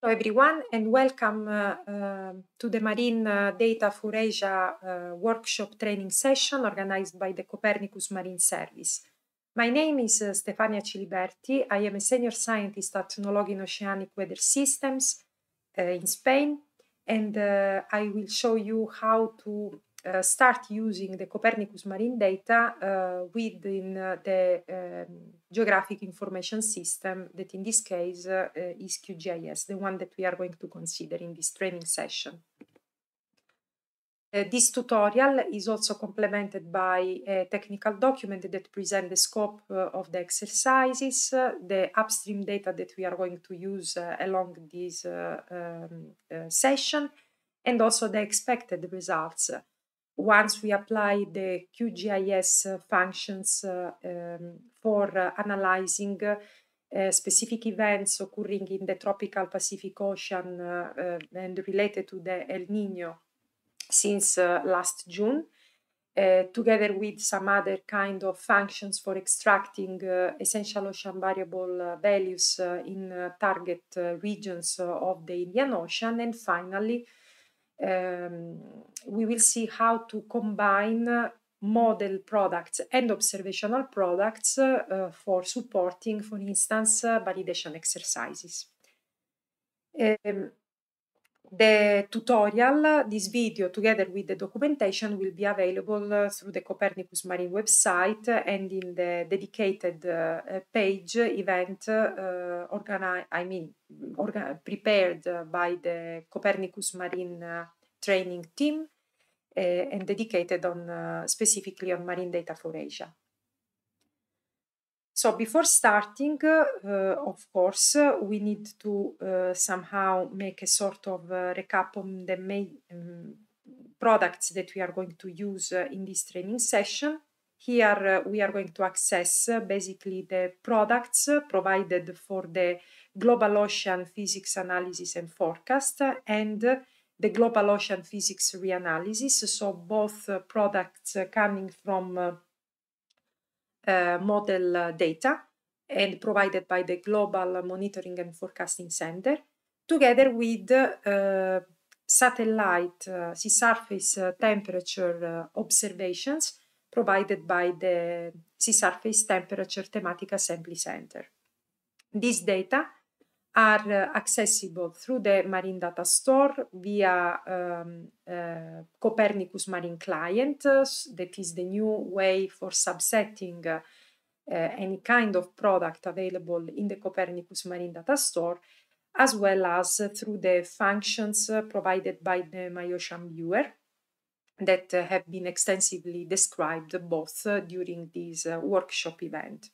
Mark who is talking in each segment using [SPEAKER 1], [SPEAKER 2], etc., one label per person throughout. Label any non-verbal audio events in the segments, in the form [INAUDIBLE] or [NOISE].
[SPEAKER 1] Hello everyone and welcome uh, uh, to the Marine uh, Data for Asia uh, workshop training session organized by the Copernicus Marine Service. My name is uh, Stefania Ciliberti. I am a senior scientist at Nologin Oceanic Weather Systems in Spain and I will show you how to uh, start using the Copernicus marine data eh, within the um, geographic information system that in this case eh, is QGIS, the one that we are going to consider in this training session. Uh, this tutorial is also complemented by a technical document that presents the scope uh, of the exercises, uh, the upstream data that we are going to use along this um, session, and also the expected results once we apply the QGIS uh, functions uh, um, for uh, analyzing specific events occurring in the tropical Pacific Ocean and related to the El Nino since last June. Uh, together with some other kind of functions for extracting uh, essential ocean variable uh, values in target regions of the Indian Ocean. And finally, um, we will see how to combine model products and observational products uh, for supporting, for instance, uh, validation exercises. Um, the tutorial, this video together with the documentation will be available through the Copernicus Marine website and in the dedicated uh, page event uh, I mean, organ prepared by the Copernicus Marine uh, training team uh, and dedicated on uh, specifically on marine data for Asia. So before starting, uh, uh, of course, we need to uh, somehow make a sort of recap on the main um, products that we are going to use in this training session. Here uh, we are going to access uh, basically the products provided for the Global Ocean Physics Analysis and Forecast and the Global Ocean Physics Reanalysis. So both uh, products coming from uh, model data and provided by the Global Monitoring and Forecasting Center, together with uh, satellite uh, sea surface uh, temperature uh, observations provided by the Sea Surface Temperature Thematic Assembly Center. This data are accessible through the Marine Data Store via um, uh, Copernicus Marine Client, uh, that is the new way for subsetting uh, any kind of product available in the Copernicus Marine Data Store, as well as through the functions uh, provided by the MyOcean Viewer that have been extensively described both uh, during this uh, workshop event.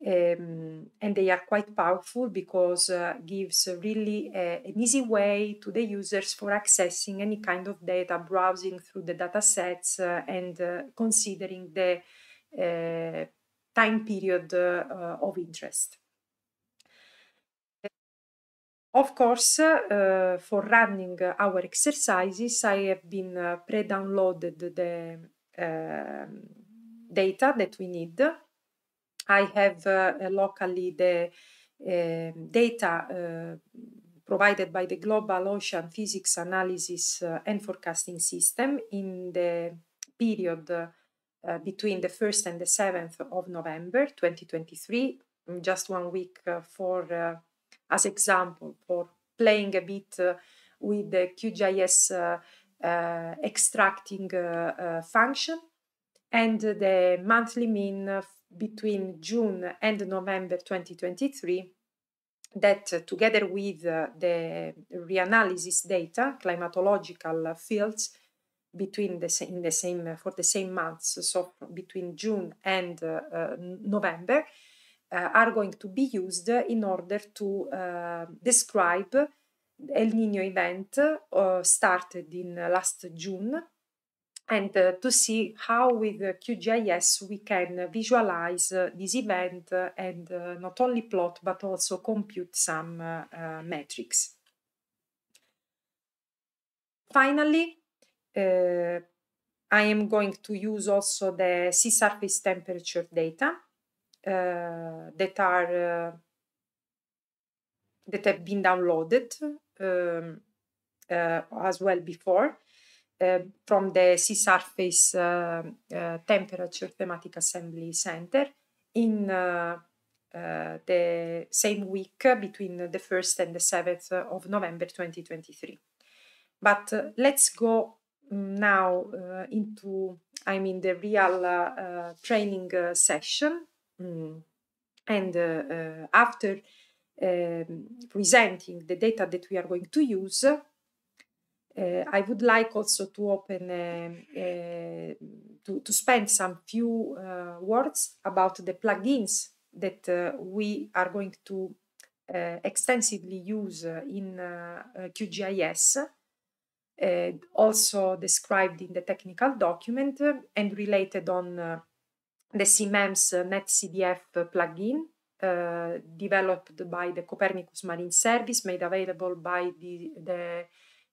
[SPEAKER 1] Um, and they are quite powerful because uh, gives really a, eh, an easy way to the users for accessing any kind of data, browsing through the data sets uh, and uh, considering the eh, time period uh, of interest. Of course, uh, for running our exercises, I have been uh, pre-downloaded the ehm, data that we need I have uh, locally the um, data uh, provided by the Global Ocean Physics Analysis uh, and Forecasting System in the period between the 1st and the 7th of November 2023, mm, just one week for, as example, for playing a bit with the QGIS uh, extracting uh, uh, function and the monthly mean between June and November 2023 that uh, together with uh, the reanalysis data, climatological fields between the in the same uh, for the same months, so between June and uh, uh, November, are going to be used in order to describe El Nino event started in last June and uh, to see how with uh, QGIS we can visualize this event and uh, not only plot but also compute some metrics. Finally, I am going to use also the sea surface temperature data uh, that are uh, that have been downloaded um, uh, as well before Eh, from the sea surface eh, eh, temperature thematic assembly center in the same week between the 1st and the 7th of November 2023. But let's go mm, now into, I mean, the real training session. Mm. And after presenting the data that we are going to use, Eh, I would like also to open ehm, eh, to, to, spend some few eh, words about the plugins that we are going to extensively use in QGIS uh, also described in the technical document and related on uh, the CMEMS NetCDF plugin developed by the Copernicus Marine Service, made available by the, the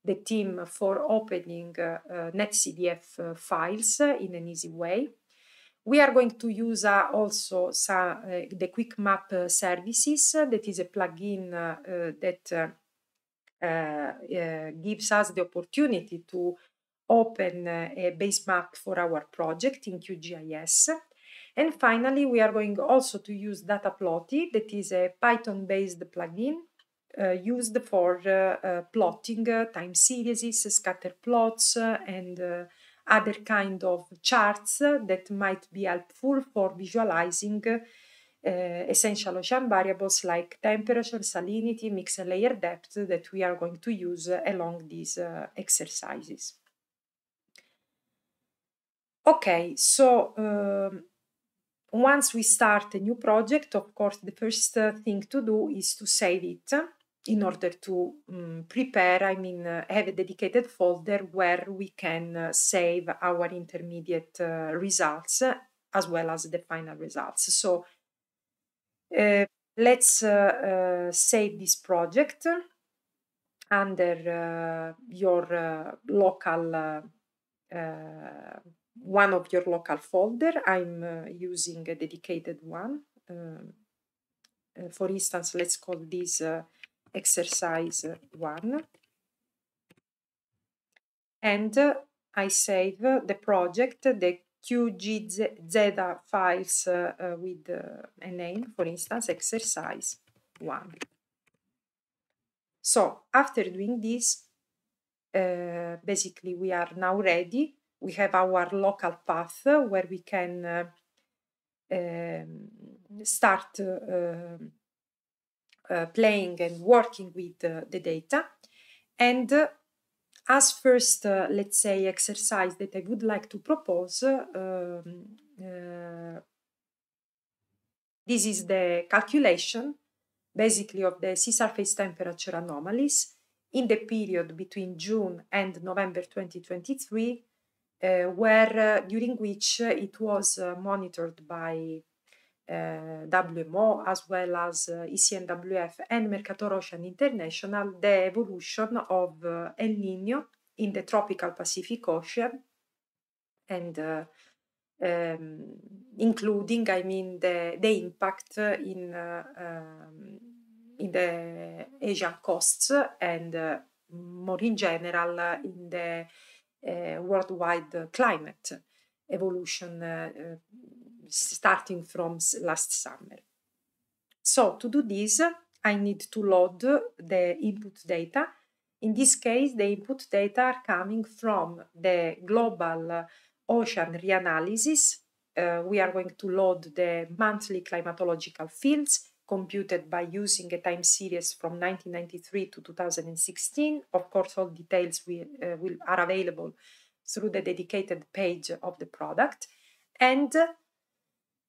[SPEAKER 1] the team for opening uh, NetCDF uh, files in an easy way. We are going to use uh, also some, uh, the Quick Map uh, services. that is a plugin uh, that gives us the opportunity to open a base map for our project in QGIS. And finally, we are going also to use Dataplotty, that is a Python-based plugin uh, used for uh, uh, plotting time series, scatter plots, and other kind of charts that might be helpful for visualizing uh, essential ocean variables like temperature, salinity, mix and layer depth that we are going to use along these uh, exercises. Okay, so um, once we start a new project, of course, the first thing to do is to save it in order to um, prepare, I mean, uh, have a dedicated folder where we can uh, save our intermediate uh, results as well as the final results. So uh, let's uh, uh, save this project under your local, one of your local folder. I'm using a dedicated one. Um, for instance, let's call this exercise 1 and uh, I save the project, the QGZ files uh, with uh, a name, for instance, exercise 1. So after doing this, uh, basically we are now ready. We have our local path where we can uh, um, start uh, playing and working with uh, the data. And uh, as first, let's say, exercise that I would like to propose, um, this is the calculation, basically, of the sea surface temperature anomalies in the period between June and November 2023, uh, where uh, during which uh, it was monitored by Eh, WMO as well as ECNWF eh, and Mercator Ocean International the evolution of eh, El Nino in the tropical Pacific Ocean and um, including, I mean, the, the impact in, um, in the Asian coasts and more in general uh, in the uh, worldwide climate evolution starting from last summer. So to do this, I need to load the input data. In this case, the input data are coming from the global uh, ocean reanalysis. Uh, we are going to load the monthly climatological fields computed by using a time series from 1993 to 2016. Of course, all details will uh, will, are available through the dedicated page of the product. And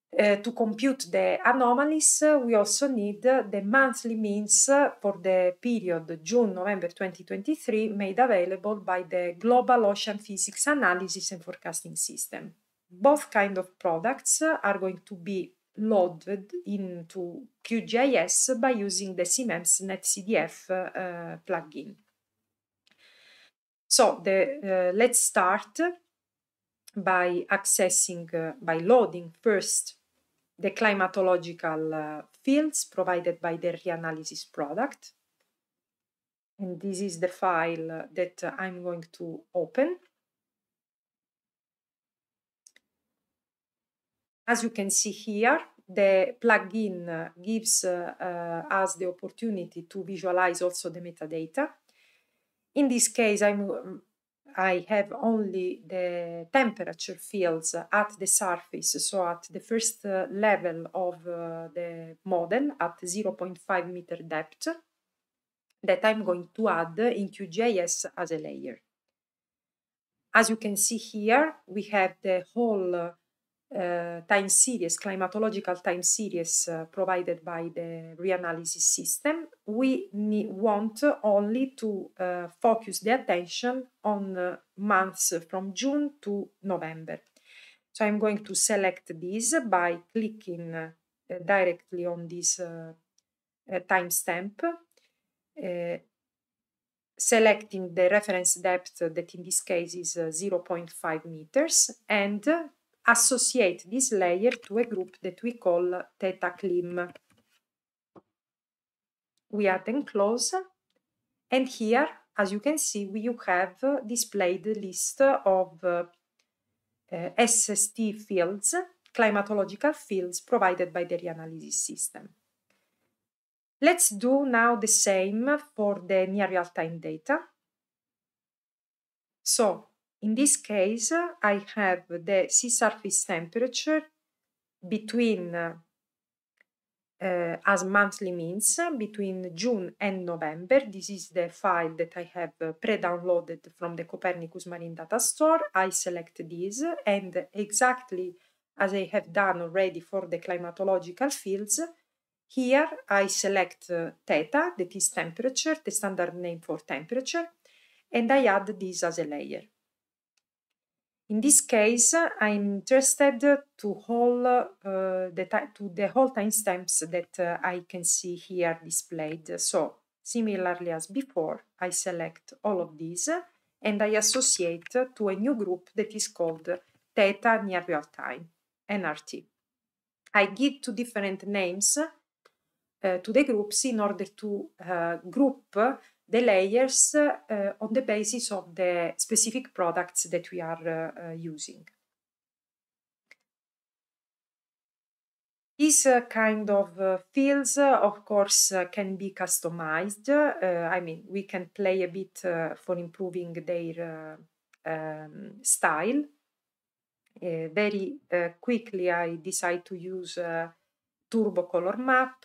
[SPEAKER 1] uh, to compute the anomalies, uh, we also need uh, the monthly means for the period June-November 2023 made available by the Global Ocean Physics Analysis and Forecasting System. Both kind of products are going to be loaded into QGIS by using the CMEMS NetCDF uh, plugin. So the, uh, let's start by accessing, uh, by loading first the climatological uh, fields provided by the reanalysis product. And this is the file that uh, I'm going to open. As you can see here, the plugin uh, gives uh, uh, us the opportunity to visualize also the metadata. In this case, I'm um, I have only the temperature fields at the surface, so at the first uh, level of uh, the model at 0.5 meter depth that I'm going to add in QGIS as a layer. As you can see here, we have the whole uh, uh, time series, climatological time series uh, provided by the reanalysis system, we need, want only to uh, focus the attention on months from June to November. So I'm going to select this by clicking directly on this timestamp, selecting the reference depth that in this case is 0.5 meters and associate this layer to a group that we call theta clim. We are then close. And here, as you can see, we have displayed the list of uh, uh, SST fields, climatological fields provided by the reanalysis system. Let's do now the same for the near real-time data. So in this case, I have the sea surface temperature between, uh, as monthly means, between June and November. This is the file that I have uh, pre-downloaded from the Copernicus Marine Data Store. I select this and exactly as I have done already for the climatological fields, here I select uh, theta, that is temperature, the standard name for temperature, and I add this as a layer. In this case, I'm interested to, all, uh, the, to the whole timestamps that uh, I can see here displayed. So similarly as before, I select all of these and I associate to a new group that is called Theta Near Real Time, NRT. I give two different names uh, to the groups in order to uh, group the layers eh, on the basis of the specific products that we are eh, using. These uh, kind of uh, fields, uh, of course, can be customized. I mean, we can play a bit for improving their um, style. very quickly, I decide to use turbo color map.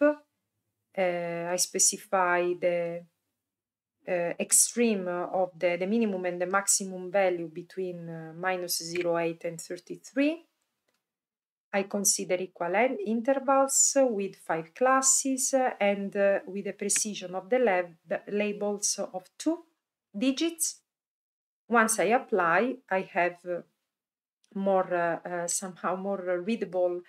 [SPEAKER 1] I specify the uh, extreme eh, of the, the minimum and the maximum value between uh, minus 0.8 and 33. I consider equal intervals with five classes and uh, with a precision of the lab labels of two digits. Once I apply, I have more, somehow more readable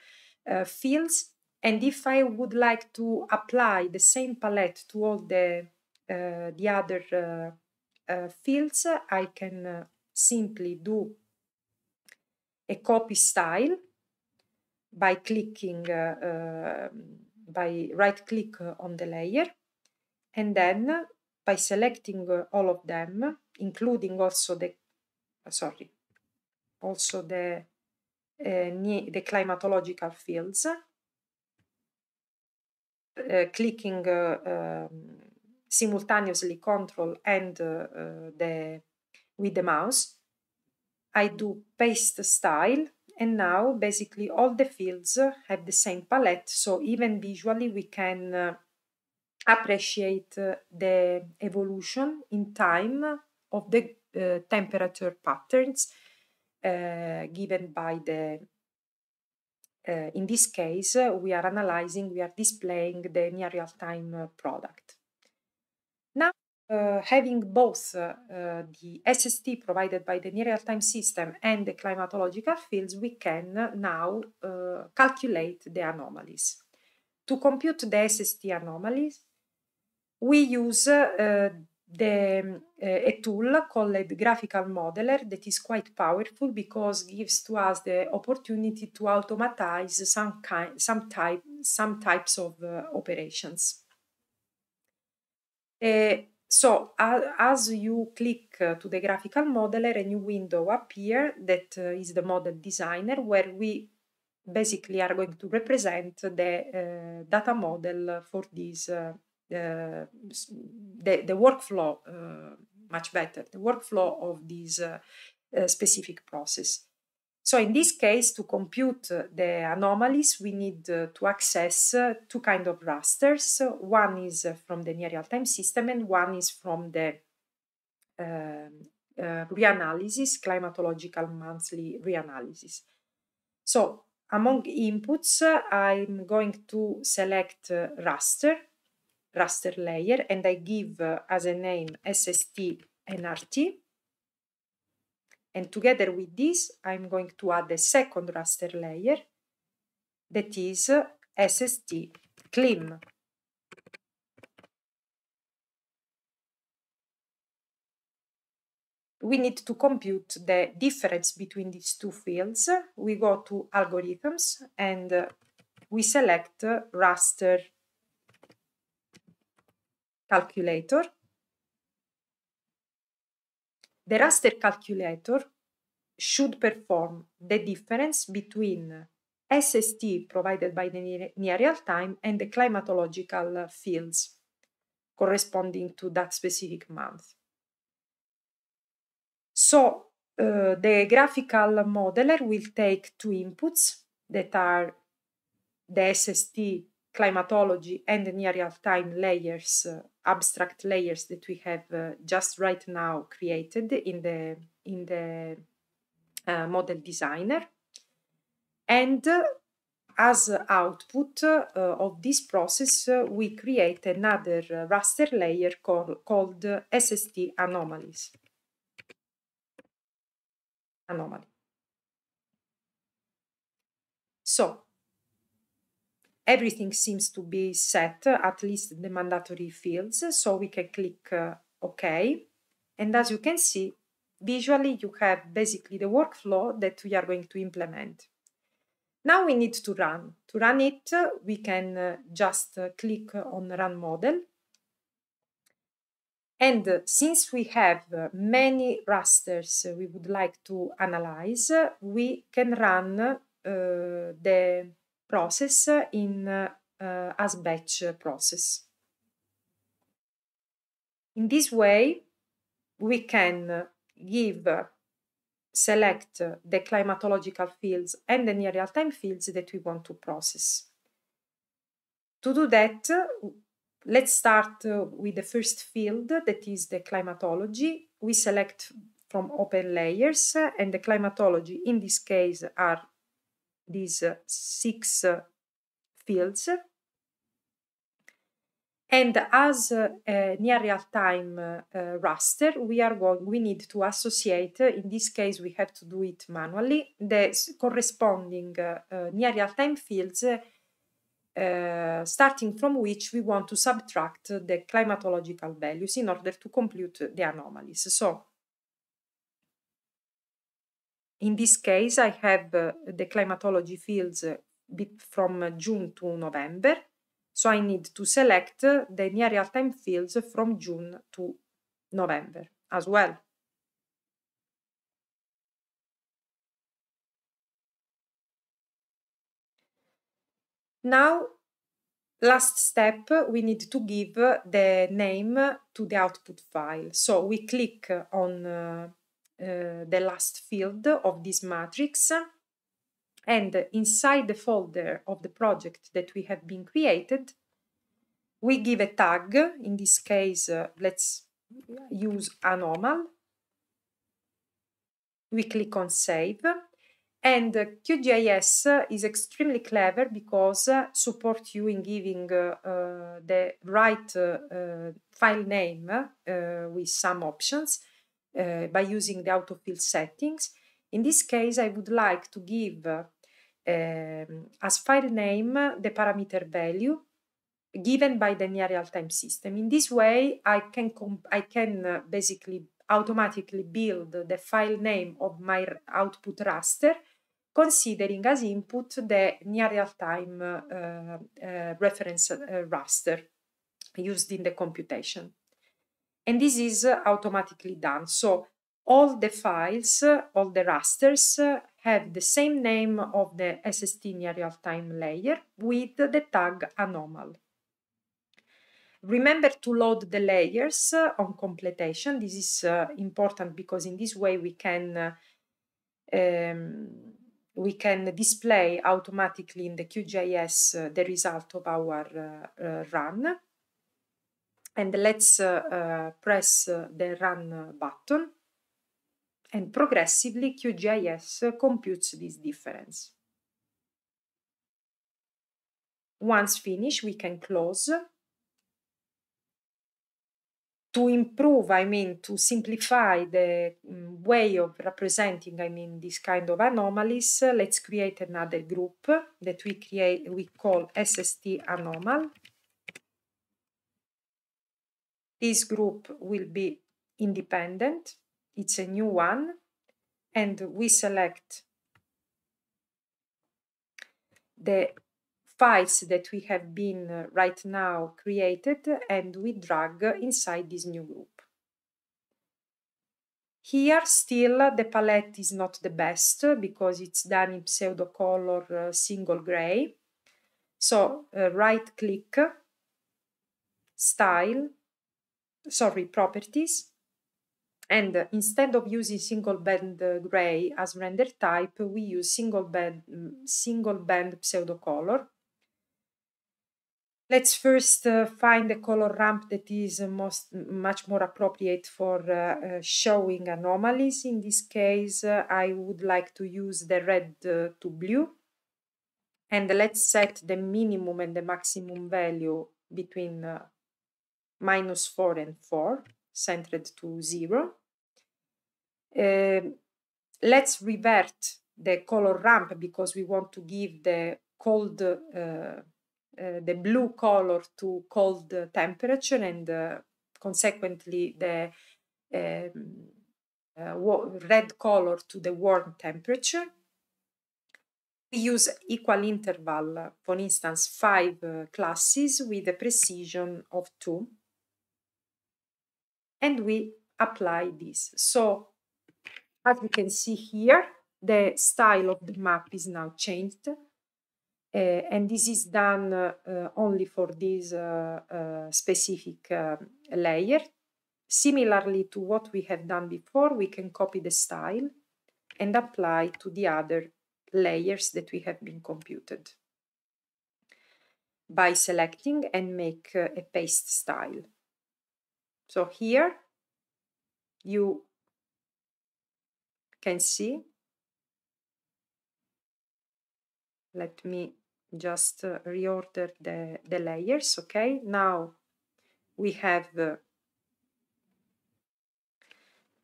[SPEAKER 1] fields. And if I would like to apply the same palette to all the uh, the other uh, uh, fields, I can simply do a copy style by clicking, um, by right click on the layer, and then by selecting all of them, including also the, sorry, also the, uh, the climatological fields, uh, clicking uh, um, simultaneously control and uh, the with the mouse. I do paste style and now basically all the fields have the same palette so even visually we can uh, appreciate uh, the evolution in time of the uh, temperature patterns uh, given by the uh, in this case we are analyzing we are displaying the near real time product uh, having both uh, uh, the SST provided by the near real time system and the climatological fields, we can now uh, calculate the anomalies. To compute the SST anomalies, we use uh, the, uh, a tool called Graphical Modeler that is quite powerful because gives to us the opportunity to automatize some, kind, some, type, some types of operations. Uh, so uh, as you click uh, to the graphical modeler, a new window appears that uh, is the model designer where we basically are going to represent the uh, data model for this, uh, the, the workflow uh, much better, the workflow of this specific process. So in this case, to compute uh, the anomalies, we need uh, to access uh, two kind of rasters. One is from the near real-time system and one is from the uh, uh, reanalysis, climatological monthly reanalysis. So among inputs, I'm going to select raster, raster layer, and I give as a name SST NRT. And together with this, I'm going to add a second raster layer that is SST clean. We need to compute the difference between these two fields. We go to algorithms and we select raster calculator the raster calculator should perform the difference between SST provided by the near, real time and the climatological fields corresponding to that specific month. So uh, the graphical modeler will take two inputs that are the SST climatology and near real time layers, uh, abstract layers that we have uh, just right now created in the, in the uh, model designer. And uh, as output uh, of this process, uh, we create another raster layer call, called SST anomalies. Anomaly. So everything seems to be set, at least the mandatory fields, so we can click uh, OK. And as you can see, visually you have basically the workflow that we are going to implement. Now we need to run. To run it, we can uh, just uh, click on Run Model. And uh, since we have many rasters we would like to analyze, we can run uh, the process in uh, as batch process. In this way, we can give, select the climatological fields and the near real-time fields that we want to process. To do that, let's start with the first field, that is the climatology. We select from open layers, and the climatology in this case are these uh, six uh, fields. And as uh, near real-time raster, we are going, we need to associate, in this case we have to do it manually, the corresponding near real-time fields uh, starting from which we want to subtract the climatological values in order to compute the anomalies. So in this case, I have uh, the climatology fields uh, from June to November. So I need to select uh, the near real-time fields from June to November as well. Now, last step, we need to give the name to the output file. So we click on uh, Eh, the last field of this matrix. And inside the folder of the project that we have been created, we give a tag. In this case, uh, let's use anomal. We click on save. And uh, QGIS is extremely clever because uh, support you in giving uh, uh, the right uh, file name with some options uh, by using the autofill settings. In this case, I would like to give uh, as file name the parameter value given by the near real-time system. In this way, I can, I can uh, basically automatically build the file name of my output raster considering as input the near real-time uh, uh, reference uh, raster used in the computation. And this is uh, automatically done. So all the files, uh, all the rasters uh, have the same name of the SST near real-time layer with the tag anomal. Remember to load the layers on completion. This is uh, important because in this way we can um, we can display automatically in the QGIS uh, the result of our uh, run and let's uh, uh, press uh, the run button and progressively QGIS computes this difference. Once finished, we can close. To improve, I mean, to simplify the mm, way of representing, I mean, this kind of anomalies, let's create another group that we create, we call SST anomal. This group will be independent. It's a new one. And we select the files that we have been uh, right now created and we drag inside this new group. Here still the palette is not the best because it's done in pseudo color uh, single gray. So uh, right click, style, sorry, properties. And instead of using single band gray as render type, we use single band, single band pseudo color. Let's first uh, find a color ramp that is most, much more appropriate for uh, uh, showing anomalies. In this case, uh, I would like to use the red uh, to blue. And let's set the minimum and the maximum value between uh, minus 4 and 4, centered to 0. Uh, let's revert the color ramp because we want to give the cold, uh, uh, the blue color to cold temperature and uh, consequently the um, uh, red color to the warm temperature. We use equal interval, for instance, five uh, classes with a precision of two and we apply this. So as we can see here, the style of the map is now changed. Uh, and this is done uh, only for this eh, specific layer. Similarly to what we have done before, we can copy the style and apply to the other layers that we have been computed by selecting and make a paste style. So here you can see, let me just uh, reorder the, the layers, okay? Now we have uh,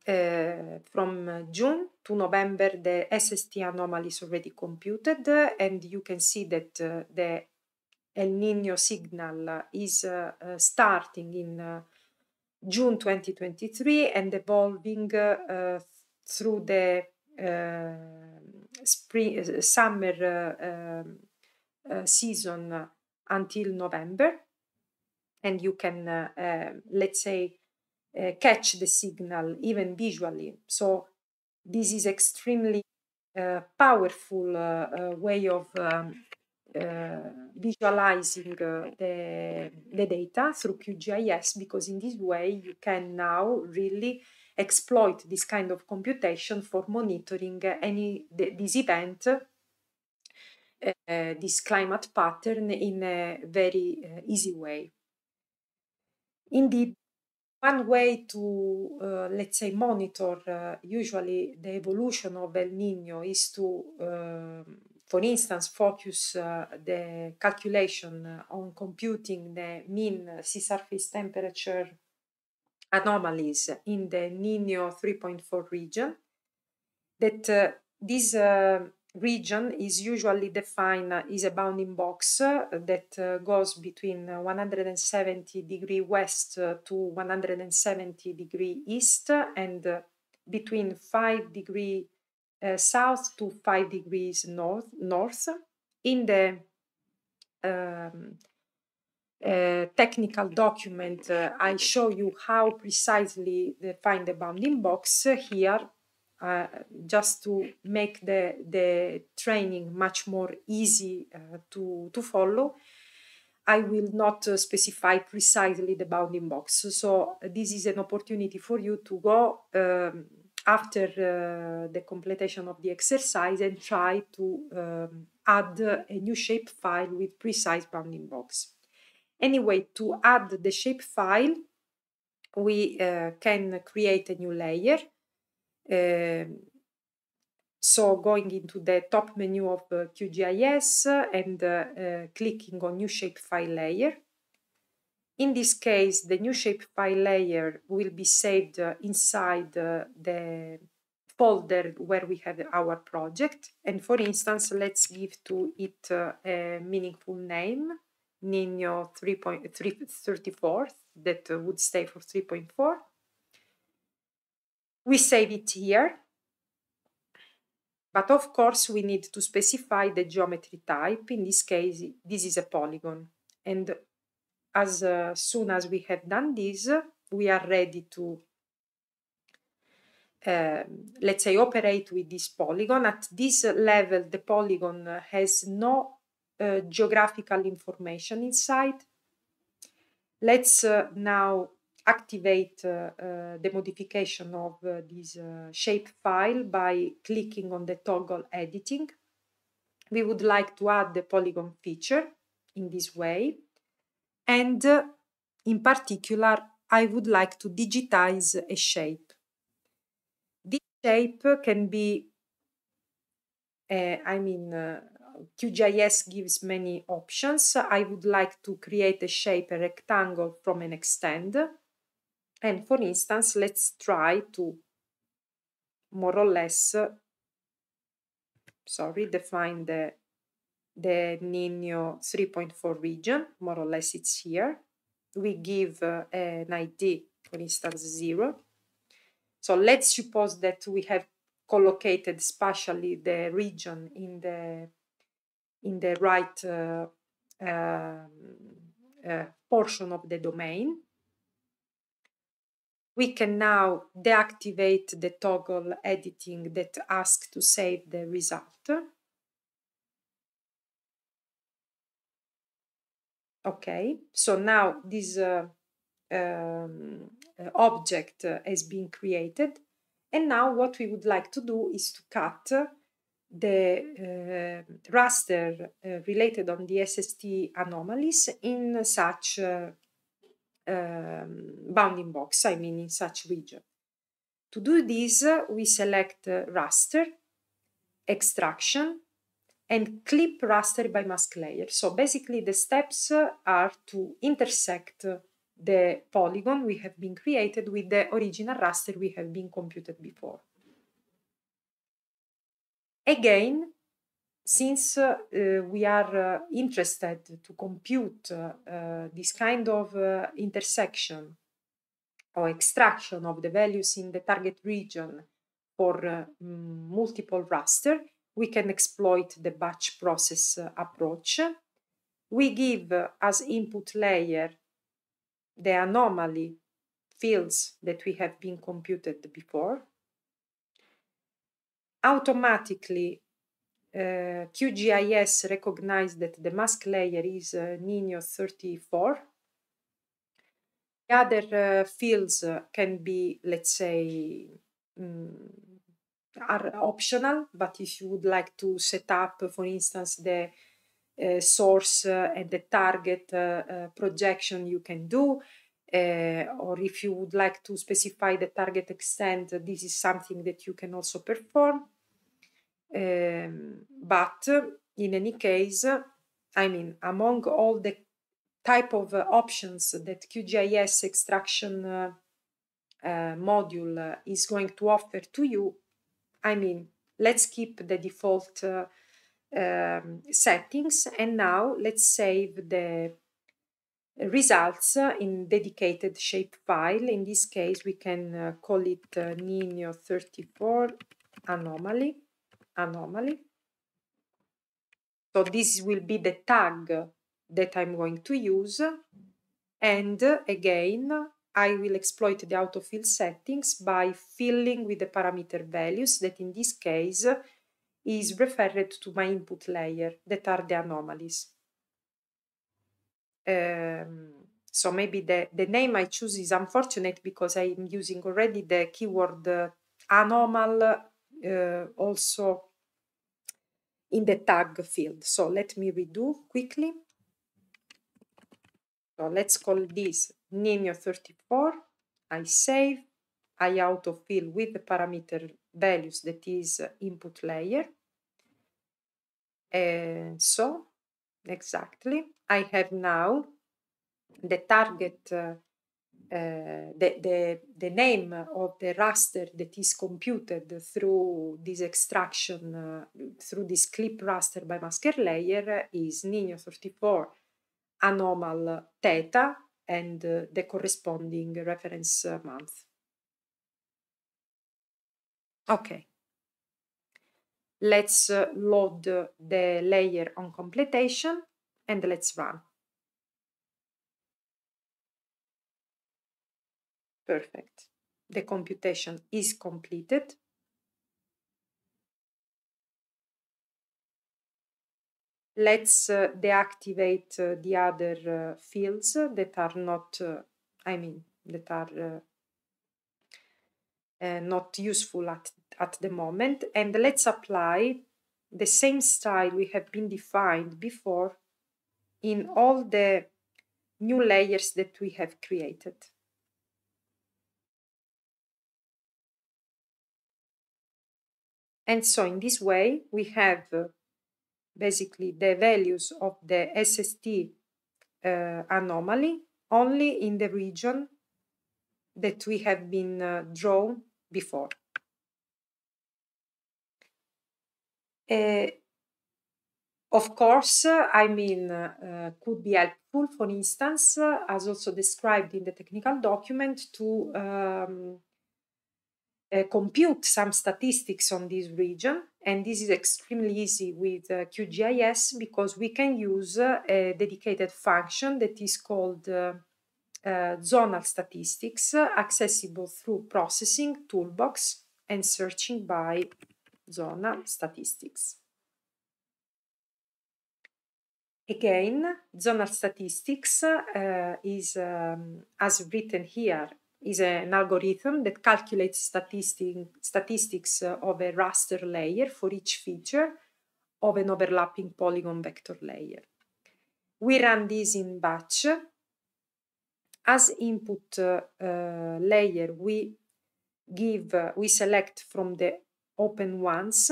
[SPEAKER 1] uh, from uh, June to November the SST anomaly is already computed uh, and you can see that uh, the El Nino signal is starting in June 2023 and evolving uh, through the uh, spring uh, summer um, season until November. And you can, um, let's say, catch the signal even visually. So, this is extremely powerful way of um, Eh, visualizing eh, the, the data through QGIS because in this way you can now really exploit this kind of computation for monitoring any this event uh, this climate pattern in a very uh, easy way. Indeed, one way to, uh, let's say, monitor usually the evolution of El Nino is to for instance, focus uh, the calculation on computing the mean sea surface temperature anomalies in the Nino 3.4 region, that uh, this uh, region is usually defined uh, is a bounding box uh, that uh, goes between 170 degree west to 170 degree east and between 5 degree uh, south to 5 degrees north, north. In the um, uh, technical document, uh, I show you how precisely define the bounding box here, uh, just to make the, the training much more easy uh, to, to follow. I will not uh, specify precisely the bounding box. So this is an opportunity for you to go um, after uh, the completion of the exercise and try to um, add a new shape file with precise bounding box. Anyway, to add the shape file, we uh, can create a new layer. Um, so going into the top menu of uh, QGIS and uh, uh, clicking on new shapefile layer. In this case, the new shapefile layer will be saved uh, inside uh, the folder where we have our project. And for instance, let's give to it uh, a meaningful name, Nino 3.34, that would stay for 3.4. We save it here. But of course, we need to specify the geometry type. In this case, this is a polygon. And as uh, soon as we have done this, we are ready to, uh, let's say, operate with this polygon. At this level, the polygon has no uh, geographical information inside. Let's eh, now activate the modification of this shape file by clicking on the toggle editing. We would like to add the polygon feature in this way. And uh, in particular, I would like to digitize a shape. This shape can be, uh, I mean, uh, QGIS gives many options. I would like to create a shape, a rectangle from an extend. And for instance, let's try to more or less, sorry, define the the Nino 3.4 region, more or less it's here. We give uh, an ID, for instance, 0. So let's suppose that we have collocated spatially the region in the, in the right uh, um, uh, portion of the domain. We can now deactivate the toggle editing that asks to save the result Okay, so now this uh, um, uh, object uh, has been created. And now what we would like to do is to cut the uh, raster uh, related on the SST anomalies in such uh, um, bounding box, I mean in such region. To do this, we select uh, raster, extraction, and clip raster by mask layer. So basically the steps are to intersect the polygon we have been created with the original raster we have been computed before. Again, since uh, we are uh, interested to compute uh, this kind of uh, intersection or extraction of the values in the target region for uh, multiple raster, we can exploit the batch process uh, approach. We give as input layer the anomaly fields that we have been computed before. Automatically, uh, QGIS recognizes that the mask layer is uh, Nino 34. The other uh, fields uh, can be, let's say, um, are optional, but if you would like to set up, for instance, the uh, source uh, and the target uh, uh, projection you can do, uh, or if you would like to specify the target extent, this is something that you can also perform. Um, but in any case, I mean, among all the type of uh, options that QGIS extraction module is going to offer to you, I mean, let's keep the default uh, um, settings and now let's save the results in dedicated shapefile. In this case, we can uh, call it uh, Nino 34 anomaly, anomaly. So this will be the tag that I'm going to use. And uh, again, I will exploit the autofill settings by filling with the parameter values that in this case is referred to my input layer that are the anomalies. Um, so maybe the, the name I choose is unfortunate because I'm using already the keyword uh, anomal uh, also in the tag field. So let me redo quickly. So let's call this Nino 34, I save, I autofill with the parameter values that is uh, input layer. And so, exactly, I have now the target, uh, uh, the, the, the name of the raster that is computed through this extraction, uh, through this clip raster by masker layer is Nino 34 anomal theta and uh, the corresponding reference uh, month. Okay. Let's uh, load the layer on completion, and let's run. Perfect. The computation is completed. let's uh, deactivate uh, the other uh, fields that are not, I mean, that are not useful at, at the moment. And let's apply the same style we have been defined before in all the new layers that we have created. And so in this way, we have basically the values of the SST uh, anomaly only in the region that we have been uh, drawn before. Uh, of course, I mean, uh, could be helpful, for instance, uh, as also described in the technical document, to um, uh, compute some statistics on this region. And this is extremely easy with uh, QGIS because we can use uh, a dedicated function that is called uh, uh, zonal statistics, accessible through processing, toolbox, and searching by zonal statistics. Again, zonal statistics uh, is, um, as written here, is an algorithm that calculates statistic, statistics of a raster layer for each feature of an overlapping polygon vector layer. We run this in batch. As input uh, uh, layer, we give, uh, we select from the open ones,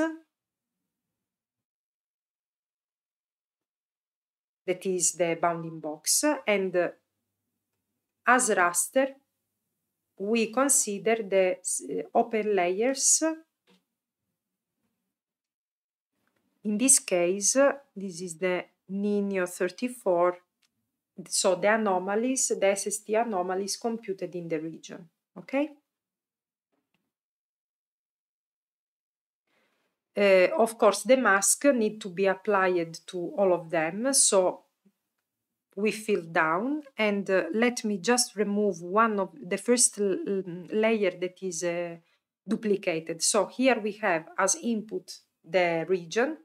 [SPEAKER 1] that is the bounding box, and uh, as raster, we consider the eh, open layers. In this case, this is the Nino 34, so the anomalies, the SST anomalies computed in the region, okay? Uh, of course, the mask need to be applied to all of them, so we fill down and uh, let me just remove one of the first layer that is uh, duplicated. So here we have as input the region,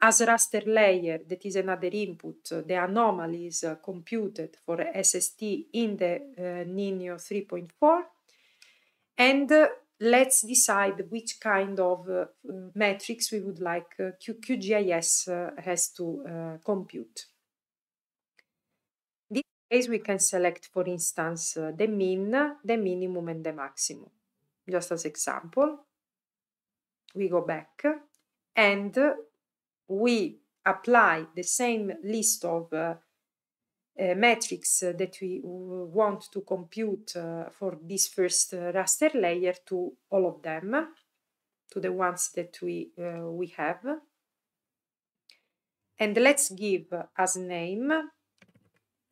[SPEAKER 1] as raster layer that is another input, uh, the anomalies uh, computed for SST in the uh, Nino 3.4 and uh, let's decide which kind of metrics we would like QGIS has to compute case, we can select, for instance, uh, the mean, the minimum, and the maximum. Just as example, we go back and we apply the same list of uh, uh, metrics that we want to compute uh, for this first uh, raster layer to all of them, to the ones that we, uh, we have. And let's give as name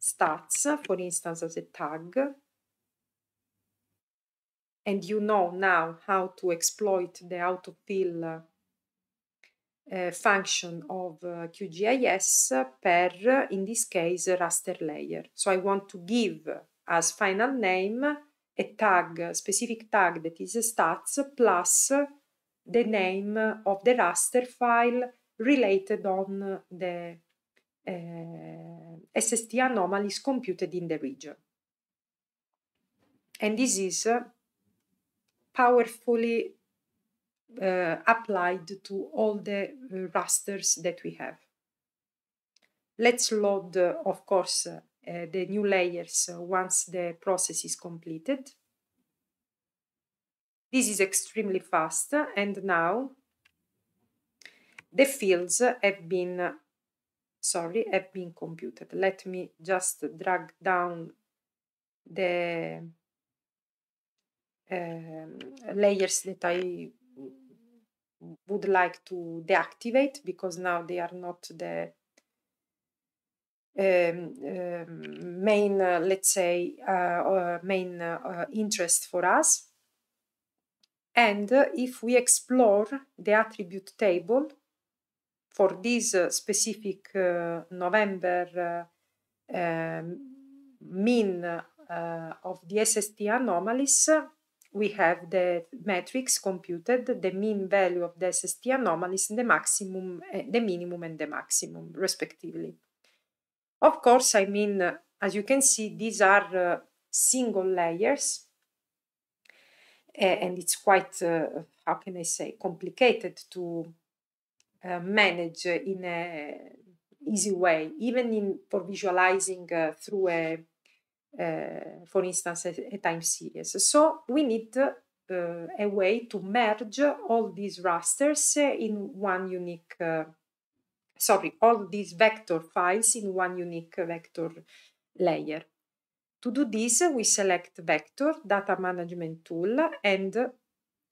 [SPEAKER 1] stats, for instance, as a tag. And you know now how to exploit the autofill uh, function of uh, QGIS per, in this case, raster layer. So I want to give as final name a tag, a specific tag that is a stats plus the name of the raster file related on the uh, eh, SST anomalies computed in the region. And this is uh, powerfully uh, applied to all the uh, rasters that we have. Let's load, uh, of course, uh, the new layers once the process is completed. This is extremely fast and now the fields have been sorry, have been computed. Let me just drag down the um, layers that I would like to deactivate because now they are not the um, um, main, uh, let's say, uh, uh, main uh, interest for us. And if we explore the attribute table, for this specific uh, November uh, um, mean uh, of the SST anomalies, we have the matrix computed, the mean value of the SST anomalies, the maximum, eh, the minimum, and the maximum, respectively. Of course, I mean, as you can see, these are uh, single layers, eh, and it's quite, uh, how can I say, complicated to Eh, manage in a easy way, even in for visualizing uh, through a, eh, for instance, a, a, time series. So we need a way to merge all these rasters in one unique, sorry, all these vector files in one unique vector layer. To do this, we select Vector, Data Management Tool, and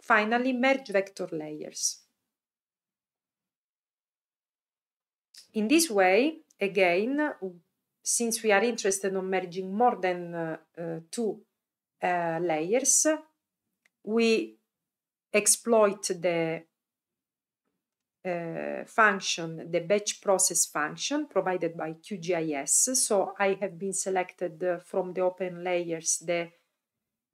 [SPEAKER 1] finally merge vector layers. In this way, again, since we are interested in merging more than uh, two uh, layers, we exploit the uh, function, the batch process function provided by QGIS. So I have been selected from the open layers the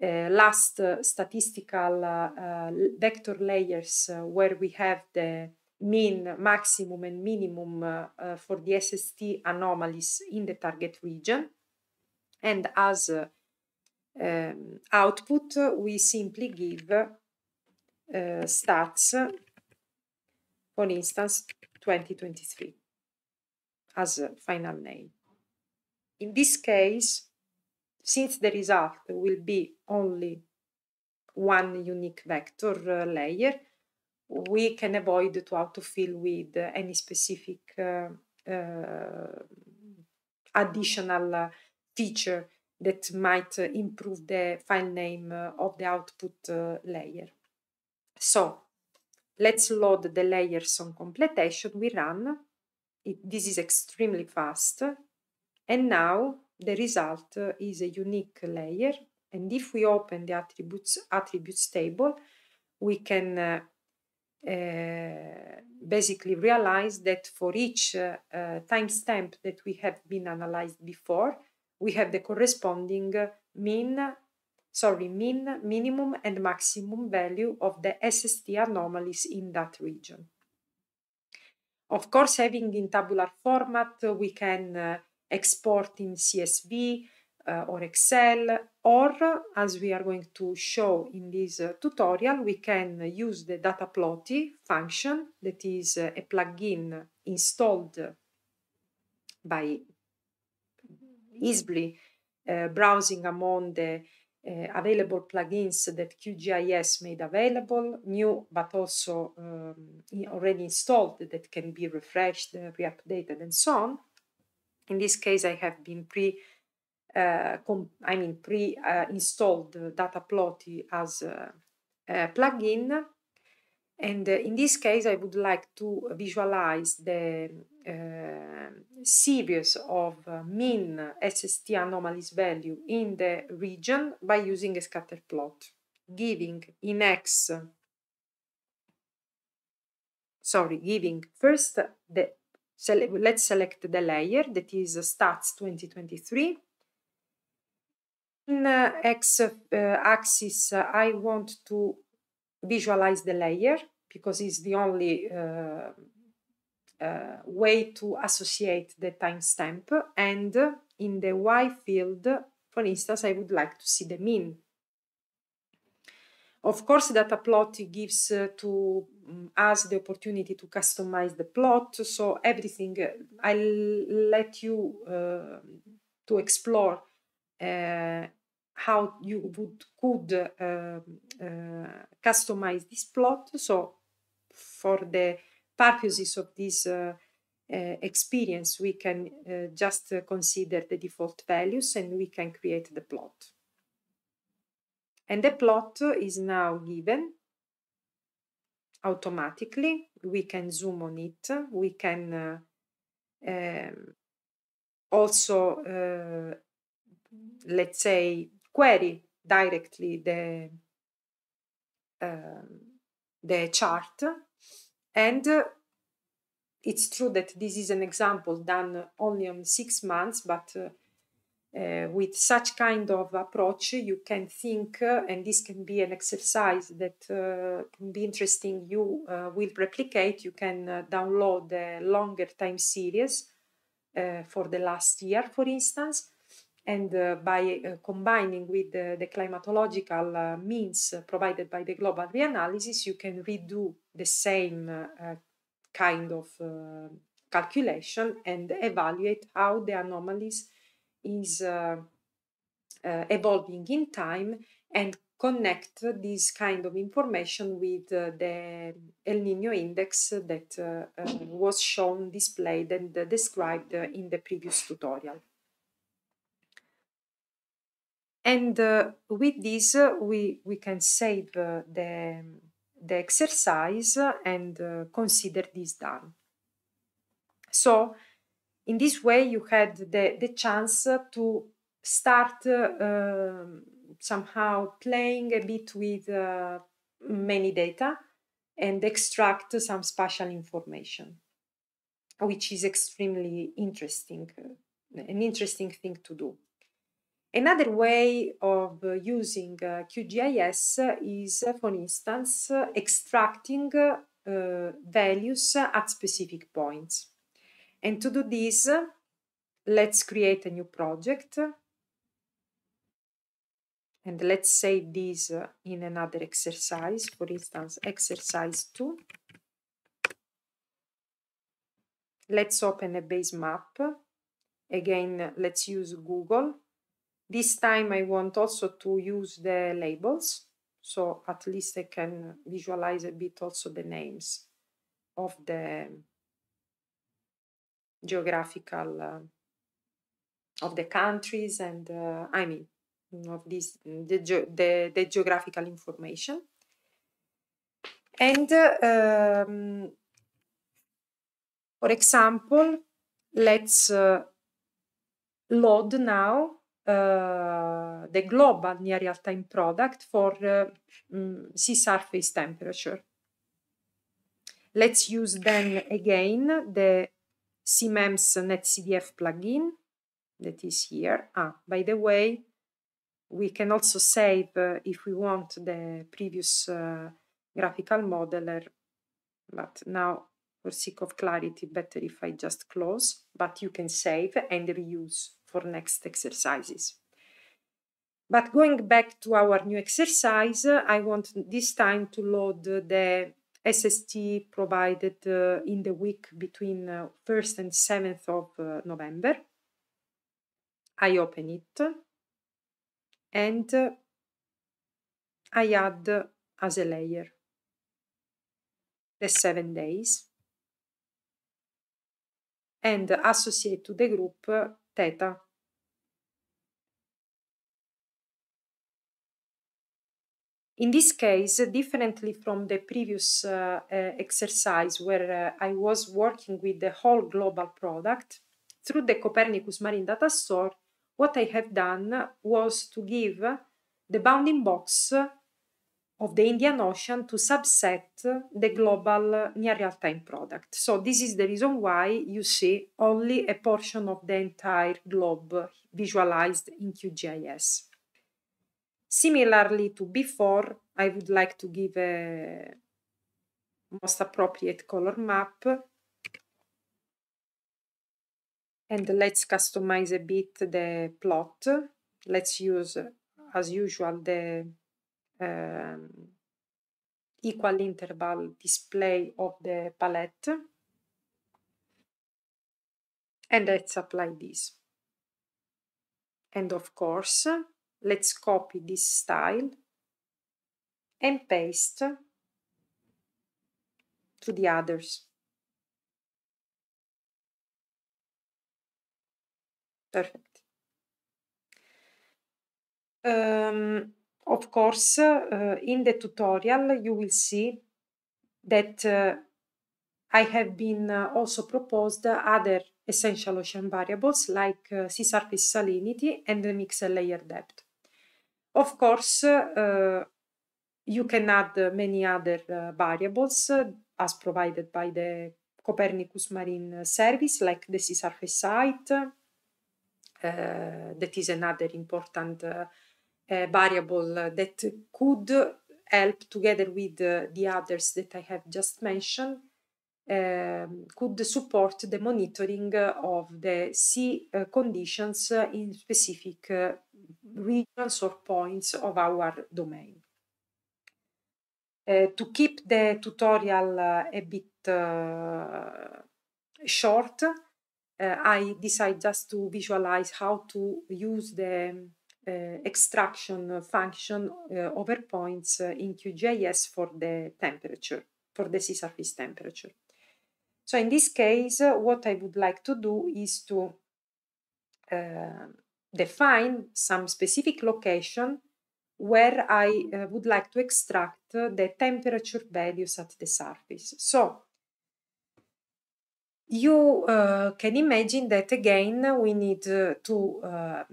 [SPEAKER 1] uh, last statistical uh, vector layers where we have the mean maximum and minimum uh, for the SST anomalies in the target region. And as uh, um, output, we simply give uh, stats, for instance, 2023 as a final name. In this case, since the result will be only one unique vector uh, layer, we can avoid to autofill with any specific uh, uh, additional feature that might improve the file name of the output uh, layer. So let's load the layers on completation. We run. It, this is extremely fast. And now the result is a unique layer. And if we open the attributes, attributes table, we can uh, basically realize that for each uh, uh, timestamp that we have been analyzed before, we have the corresponding mean, sorry, mean, minimum and maximum value of the SST anomalies in that region. Of course, having in tabular format, we can export in CSV, uh, or Excel, or as we are going to show in this uh, tutorial, we can use the data plotty function that is uh, a plugin installed by easily browsing among the available plugins that QGIS made available, new but also um, already installed that can be refreshed, re-updated and so on. In this case, I have been pre uh, I mean pre-installed data plot as a, a plugin. And uh, in this case, I would like to visualize the uh, series of mean SST anomalies value in the region by using a scatter plot, giving in X sorry, giving first the let's select the layer that is stats 2023 in x uh, axis, uh, I want to visualize the layer because it's the only uh, uh, way to associate the timestamp and in the y field for instance i would like to see the mean of course data plot gives uh, to um, us the opportunity to customize the plot so everything uh, i'll let you to explore how you would could um, uh, customize this plot. So for the purposes of this uh, uh, experience, we can just consider the default values and we can create the plot. And the plot is now given automatically. We can zoom on it. We can uh, um, also, uh, let's say, query directly the, um, the chart and uh, it's true that this is an example done only on six months, but uh, uh, with such kind of approach, you can think, uh, and this can be an exercise that uh, can be interesting. You uh, will replicate, you can uh, download the longer time series for the last year, for instance, and uh, by uh, combining with the, uh, the climatological uh, means provided by the global reanalysis, you can redo the same uh, kind of uh, calculation and evaluate how the anomalies is evolving in time and connect this kind of information with the El Nino index that was shown, displayed, and described in the previous tutorial. And uh, with this, uh, we, we can save uh, the, the exercise and consider this done. So in this way, you had the, the chance to start uh, um, somehow playing a bit with uh, many data and extract some spatial information, which is extremely interesting, an interesting thing to do. Another way of uh, using uh, QGIS is, uh, for instance, extracting values at specific points. And to do this, let's create a new project. And let's save this in another exercise, for instance, exercise 2. Let's open a base map. Again, let's use Google this time I want also to use the labels, so at least I can visualize a bit also the names of the geographical, uh, of the countries and, uh, I mean, of this, the, the, the geographical information. And uh, um, for example, let's uh, load now Eh, the global near real-time product for eh, mm, sea surface temperature. Let's use then again the CMEMS NetCDF plugin that is here. Ah, by the way, we can also save, uh, if we want, the previous uh, graphical modeler, but now for sake of clarity, better if I just close, but you can save and reuse for next exercises. But going back to our new exercise, I want this time to load the SST provided uh, in the week between uh, 1st and 7th of uh, November. I open it and uh, I add as a layer the seven days and associate to the group uh, তাই In this case, differently from the previous uh, uh, exercise where uh, I was working with the whole global product, through the Copernicus Marine Data Store, what I have done was to give the bounding box of the Indian Ocean to subset the global near real-time product. So this is the reason why you see only a portion of the entire globe visualized in QGIS. Similarly to before, I would like to give a most appropriate color map. And let's customize a bit the plot. Let's use, as usual, the um, equal interval display of the palette and let's apply this. And of course, let's copy this style and paste to the others. Perfect. Um, of course, uh, in the tutorial, you will see that uh, I have been uh, also proposed other essential ocean variables like sea surface salinity and the mixed layer depth. Of course, uh, you can add many other uh, variables uh, as provided by the Copernicus Marine Service, like the sea surface height. that is another important Eh, variable that could help together with the others that I have just mentioned um, could support the monitoring of the sea eh, conditions in specific eh, regions or points of our domain. Uh, to keep the tutorial uh, a bit uh, short, I decide just to visualize how to use the Eh, extraction function eh, over points in QGIS for the temperature, for the sea surface temperature. So in this case, what I would like to do is to eh, define some specific location where I uh, would like to extract the temperature values at the surface. So you uh, can imagine that again we need to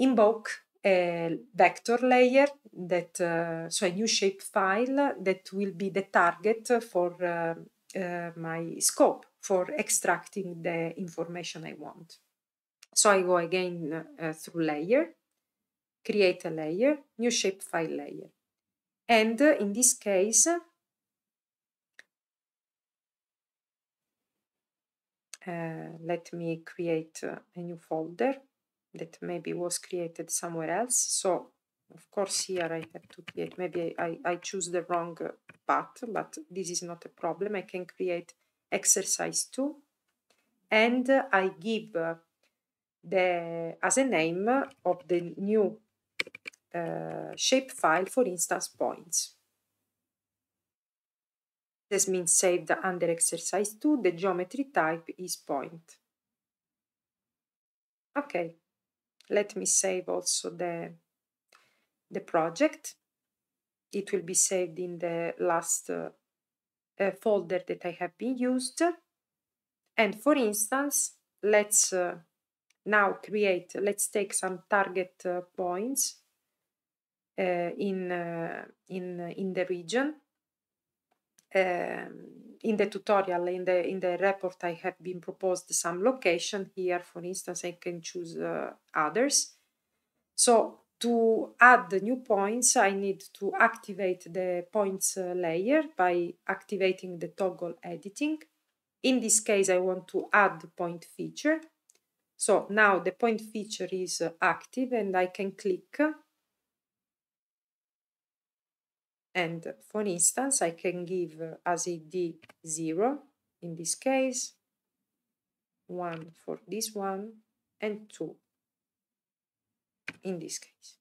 [SPEAKER 1] invoke a eh, vector layer that uh, so a new shape file that will be the target for uh, uh, my scope for extracting the information I want. So I go again through layer, create a layer, new shapefile layer. And in this case, let me create a new folder that maybe was created somewhere else. So of course here I have to create, maybe I, I choose the wrong path, but this is not a problem. I can create exercise 2 and I give the as a name of the new uh, shape file, for instance, points. This means saved under exercise 2. The geometry type is point. Okay, let me save also the, the project. It will be saved in the last uh, uh, folder that I have been used. And for instance, let's uh, now create, let's take some target uh, points uh, in, uh, in, in the region um, in the tutorial, in the in the report, I have been proposed some location. Here, for instance, I can choose uh, others. So to add the new points, I need to activate the points uh, layer by activating the toggle editing. In this case, I want to add the point feature. So now the point feature is uh, active and I can click and for instance, I can give as a D 0 in this case, 1 for this one, and 2 in this case.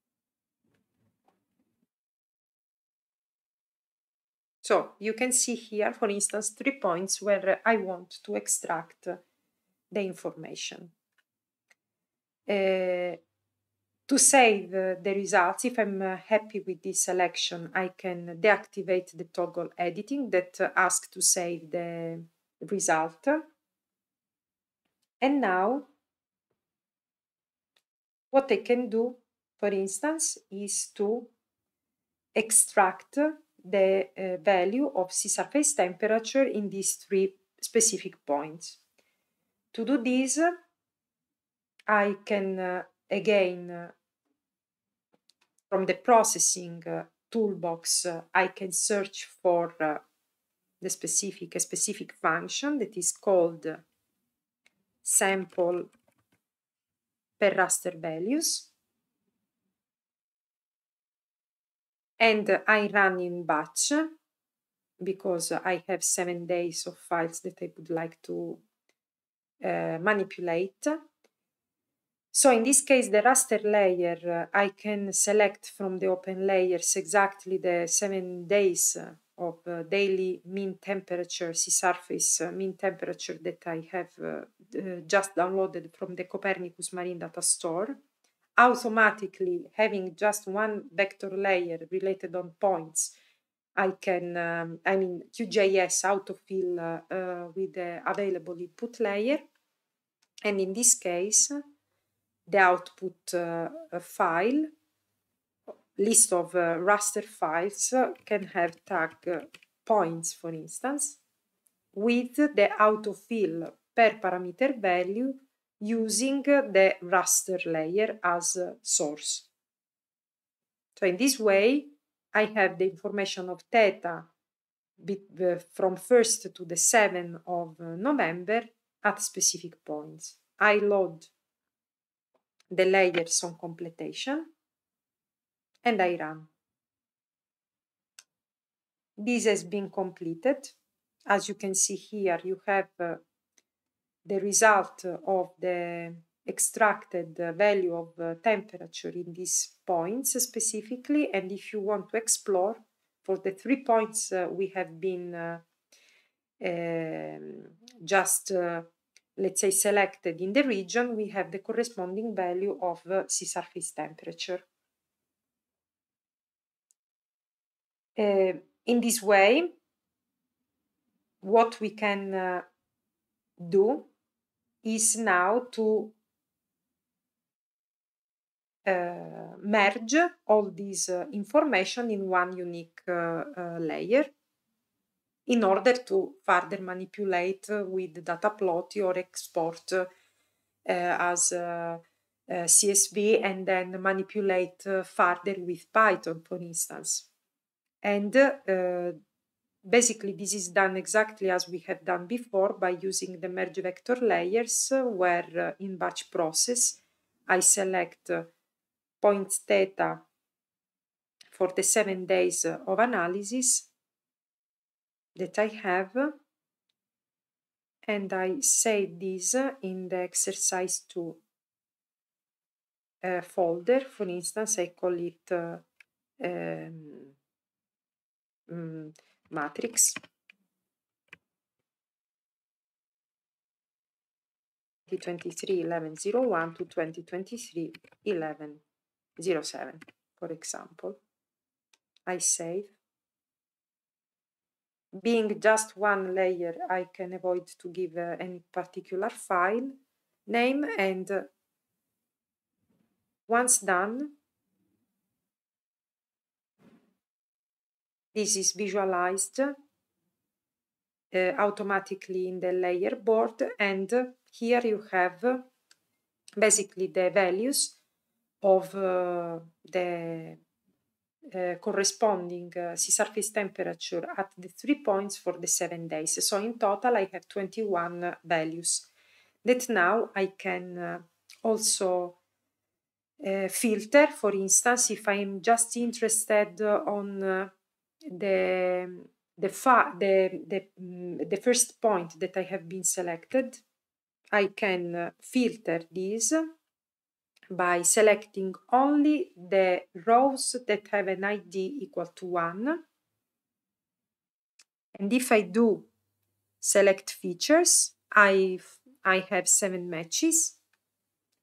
[SPEAKER 1] So you can see here, for instance, three points where I want to extract the information. Uh, to save the results, if I'm uh, happy with this selection, I can deactivate the toggle editing that uh, asks to save the result. And now, what I can do, for instance, is to extract the uh, value of sea surface temperature in these three specific points. To do this, I can uh, again uh, from the processing uh, toolbox, uh, I can search for uh, the specific, a specific function that is called sample per raster values. And I run in batch because I have seven days of files that I would like to uh, manipulate. So in this case, the raster layer, uh, I can select from the open layers exactly the seven days uh, of uh, daily mean temperature, sea surface mean temperature that I have just downloaded from the Copernicus Marine Data Store automatically having just one vector layer related on points i can um, i mean qjs autofill uh, uh, with the available input layer and in this case the output uh, file. List of uh, raster files uh, can have tag points, for instance, with the autofill per parameter value using the raster layer as source. So in this way, I have the information of theta from 1st to the 7th of November at specific points. I load the layers on completation and I run. This has been completed. As you can see here, you have uh, the result of the extracted uh, value of uh, temperature in these points specifically. And if you want to explore for the three points uh, we have been uh, um, just uh, let's say, selected in the region, we have the corresponding value of uh, sea surface temperature. Uh, in this way, what we can uh, do is now to uh, merge all this uh, information in one unique uh, layer in order to further manipulate with data plot or export eh, as eh, eh, CSV and then manipulate further with Python, for instance. And basically this is done exactly as we have done before by using the merge vector layers where in batch process I select points theta for the seven days of analysis that I have and I save this in the exercise 2 uh, folder. For instance, I call it uh, um, um, matrix. Twenty three eleven zero one to twenty twenty three eleven zero seven, for example. I save being just one layer, I can avoid to give uh, any particular file name and uh, once done, this is visualized uh, automatically in the layer board and uh, here you have uh, basically the values of uh, the Eh, corresponding uh, eh, sea surface temperature at the three points for the seven days. So in total, I have 21 values that now I can eh, also filter. For instance, if I'm just interested on the the, the, the, mm, the first point that I have been selected, I can filter these by selecting only the rows that have an ID equal to 1. And if I do select features, I, I have seven matches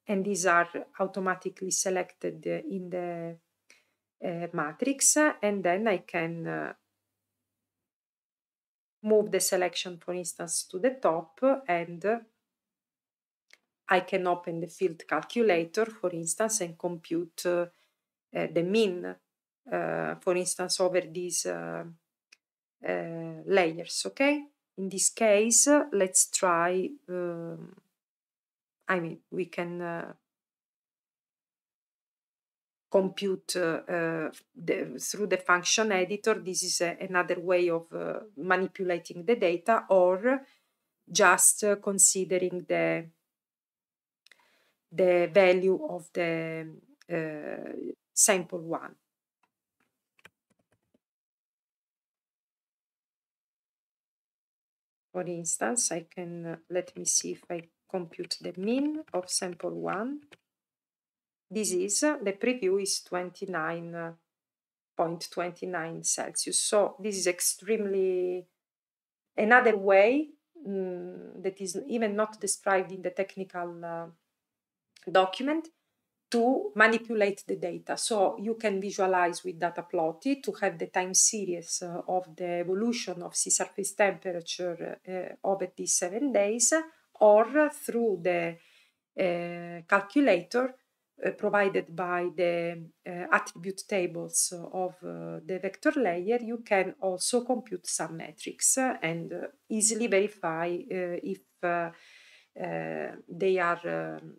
[SPEAKER 1] and these are automatically selected in the uh, matrix and then I can uh, move the selection for instance to the top and I can open the field calculator, for instance, and compute uh, uh, the mean, uh, for instance, over these uh, uh, layers, okay? In this case, let's try, um, I mean, we can compute uh, uh, the, through the function editor. This is a, another way of uh, manipulating the data or just considering the the value of the uh, sample one. For instance, I can, uh, let me see if I compute the mean of sample one. This is, uh, the preview is 29.29 uh, Celsius. So this is extremely, another way mm, that is even not described in the technical uh, document to manipulate the data. So you can visualize with data plotted to have the time series uh, of the evolution of sea surface temperature uh, over these seven days or through the uh, calculator uh, provided by the uh, attribute tables of uh, the vector layer, you can also compute some metrics and easily verify if they are um,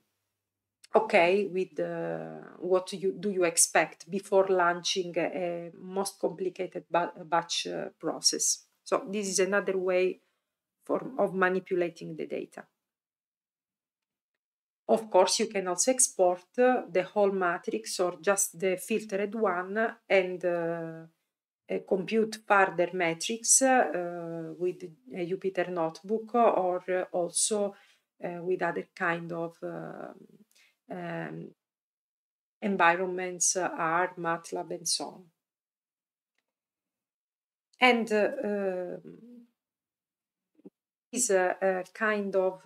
[SPEAKER 1] okay with uh, what you, do you expect before launching a, most complicated ba- batch uh, process. So this is another way for, of manipulating the data. Of course, you can also export uh, the whole matrix or just the filtered one and uh, compute further metrics uh, with a uh, Jupyter Notebook or also with other kind of um, um, environments eh, are, MATLAB, and so on. And eh, ehm, is a, a, kind of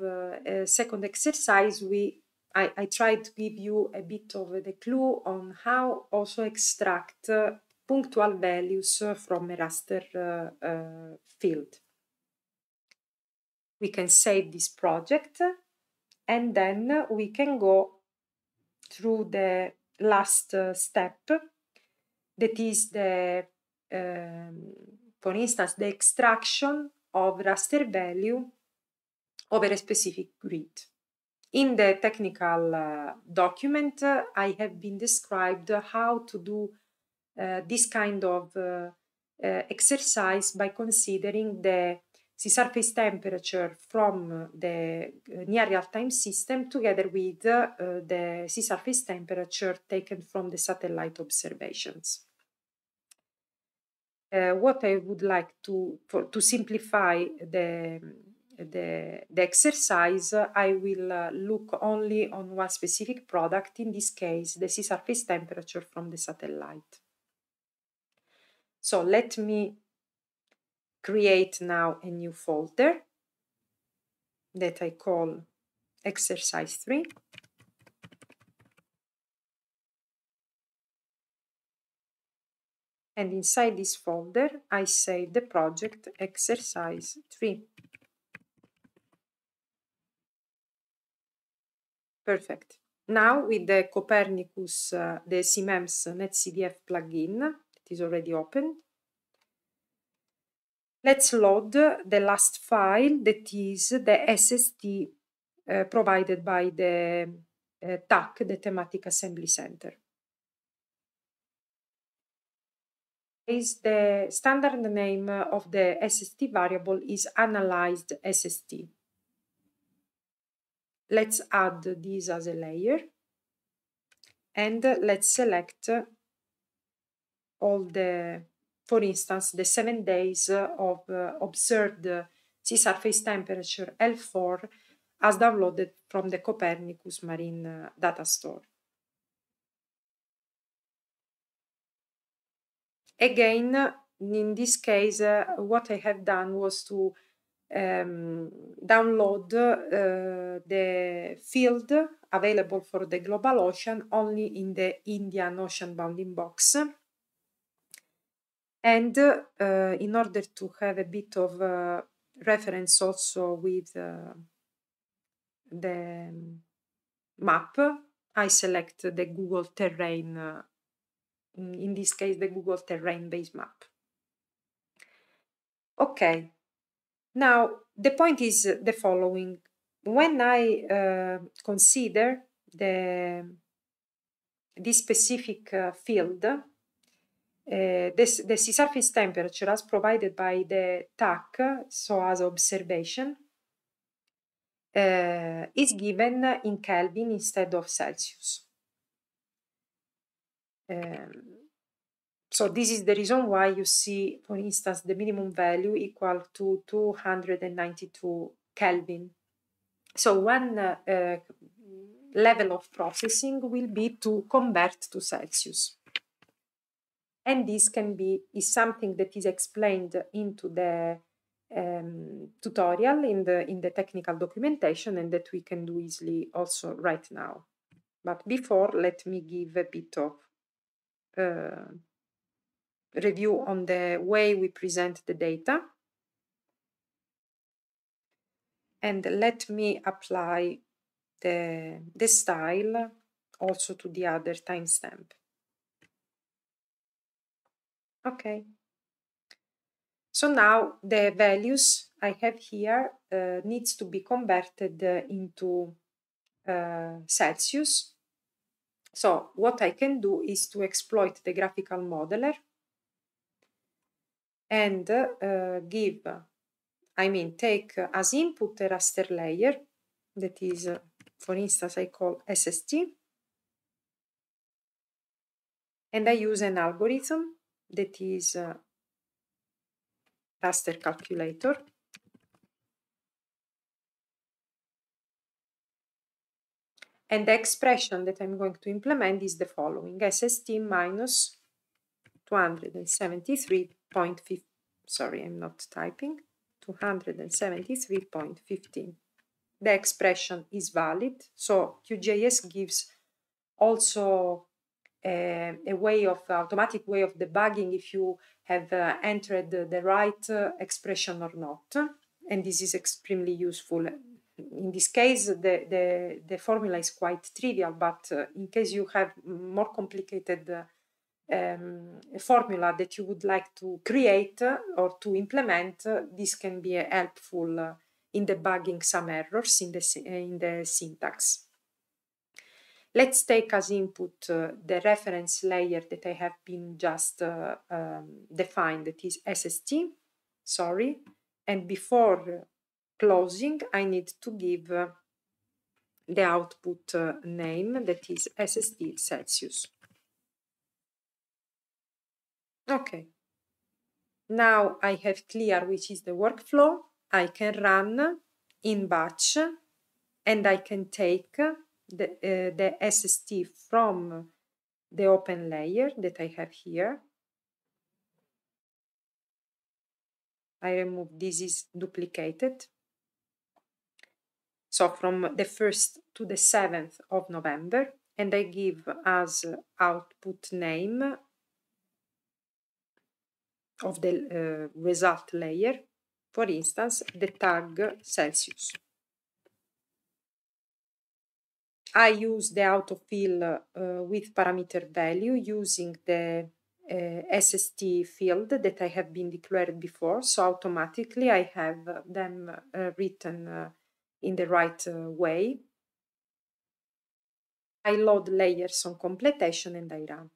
[SPEAKER 1] eh, a second exercise we I, I tried to give you a bit of the clue on how also extract uh, punctual values from a raster uh, uh, field. We can save this project and then we can go through the last uh, step, that is the, um, for instance, the extraction of raster value over a specific grid. In the technical uh, document, uh, I have been described how to do uh, this kind of uh, uh, exercise by considering the the surface temperature from the eh, near real-time system together with eh, the sea surface temperature taken from the satellite observations. Uh, what I would like to for, to simplify the, the, the exercise, I will uh, look only on one specific product, in this case, the sea surface temperature from the satellite. So let me create now a new folder that I call exercise 3. And inside this folder, I save the project exercise 3. Perfect. Now with the Copernicus, uh, the CMEMS NetCDF plugin, it is already open. Let's load the last file that is the SST uh, eh, provided by the uh, eh, TAC, the Thematic Assembly Center. Is the standard name of the SST variable is analyzed SST. Let's add this as a layer and let's select all the for instance, the seven days of uh, observed sea surface temperature L4 as downloaded from the Copernicus Marine uh, Data Store. Again, in this case, uh, what I have done was to um, download uh, the field available for the global ocean only in the Indian ocean bounding box and uh, in order to have a bit of uh, reference also with uh, the um, map, I select the Google terrain, in this case, the Google terrain base map. Okay, now the point is the following. When I uh, consider the, this specific uh, field, Eh, this, the sea surface temperature as provided by the TAC, so as observation, eh, is given in Kelvin instead of Celsius. Um, so this is the reason why you see, for instance, the minimum value equal to 292 Kelvin. So one uh, uh, level of processing will be to convert to Celsius and this can be is something that is explained into the um, tutorial in the in the technical documentation and that we can do easily also right now but before let me give a bit of uh, review on the way we present the data and let me apply the, the style also to the other timestamp. Okay. So now the values I have here uh, needs to be converted uh, into uh, Celsius. So what I can do is to exploit the graphical modeler and uh, give, I mean, take as input a raster layer that is, uh, for instance, I call SST. And I use an algorithm that is uh, raster calculator. And the expression that I'm going to implement is the following, SST minus 273.15, sorry, I'm not typing, 273.15. The expression is valid, so QJS gives also a, a way of automatic way of debugging if you have uh, entered the right uh, expression or not. And this is extremely useful. In this case, the, the, the formula is quite trivial, but uh, in case you have more complicated uh, um, formula that you would like to create uh, or to implement, uh, this can be helpful in debugging some errors in the, in the syntax. Let's take as input uh, the reference layer that I have been just uh, um, defined, that is SST, sorry. And before uh, closing, I need to give the output uh, name that is SST Celsius. Okay. Now I have clear which is the workflow. I can run in batch and I can take the, uh, the SST from the open layer that I have here. I remove this is duplicated. So from the 1st to the 7th of November and I give as output name of the uh, result layer, for instance, the tag Celsius. I use the autofill uh, with parameter value using the uh, SST field that I have been declared before. So automatically I have them uh, written uh, in the right uh, way. I load layers on completion and I run.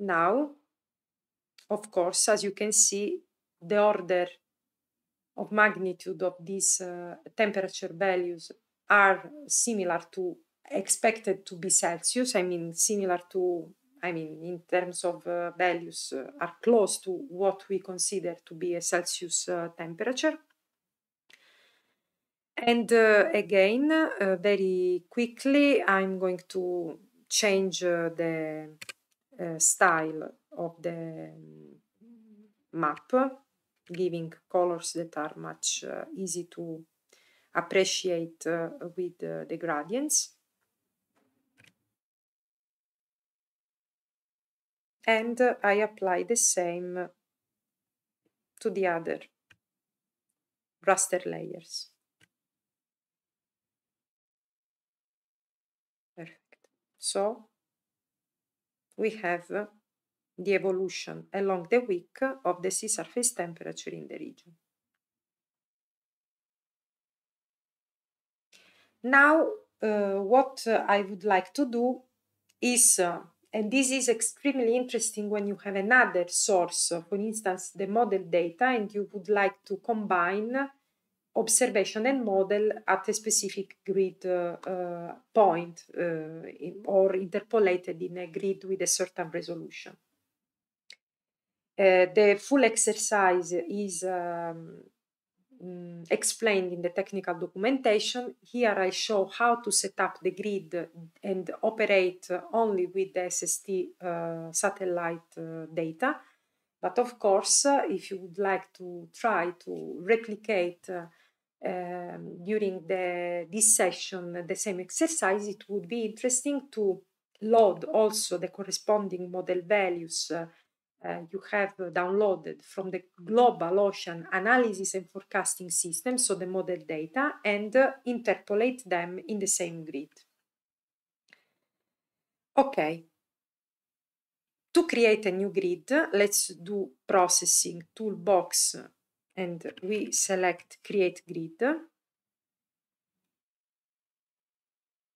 [SPEAKER 1] Now, of course, as you can see, the order of magnitude of these uh, temperature values are similar to expected to be Celsius, I mean, similar to, I mean, in terms of uh, values, uh, are close to what we consider to be a Celsius uh, temperature. And uh, again, uh, very quickly, I'm going to change the style of the um, map giving colors that are much uh, easy to appreciate uh, with uh, the gradients. And I apply the same to the other raster layers. Perfect. So we have the evolution along the week of the sea surface temperature in the region. Now, uh, what uh, I would like to do is, uh, and this is extremely interesting when you have another source, for instance, the model data, and you would like to combine observation and model at a specific grid uh, uh, point uh, in, or interpolated in a grid with a certain resolution. Eh, the full exercise is um, mm, explained in the technical documentation. Here I show how to set up the grid and operate only with the SST uh, satellite uh, data. But of course, uh, if you would like to try to replicate uh, um, during the, this session the same exercise, it would be interesting to load also the corresponding model values uh, uh, you have downloaded from the global ocean analysis and forecasting system, so the model data, and uh, interpolate them in the same grid. Okay. To create a new grid, let's do processing toolbox and we select create grid.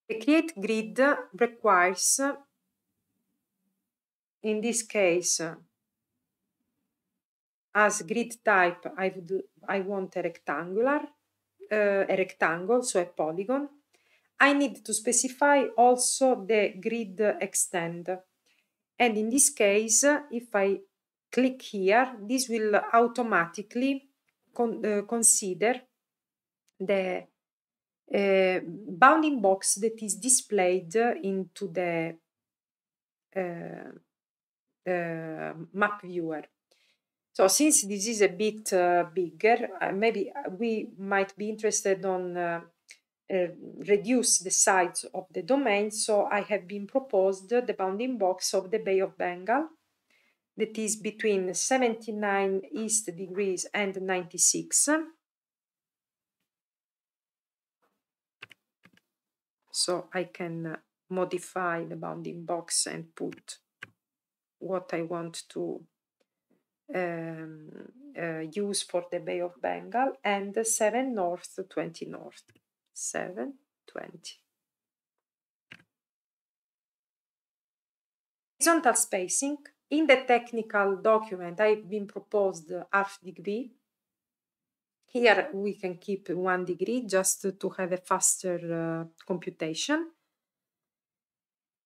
[SPEAKER 1] The create grid requires, in this case, as grid type, I, would, I want a rectangular, uh, a rectangle, so a polygon. I need to specify also the grid extend. And in this case, if I click here, this will automatically con uh, consider the uh, bounding box that is displayed into the map viewer. So since this is a bit uh, bigger, uh, maybe uh, we might be interested on uh, uh, reduce the size of the domain. So I have been proposed the bounding box of the Bay of Bengal that is between 79 east degrees and 96. So I can uh, modify the bounding box and put what I want to um, uh, use for the Bay of Bengal and 7 north 20 north. 7 20. Horizontal spacing. In the technical document, I've been proposed half degree. Here we can keep one degree just to have a faster uh, computation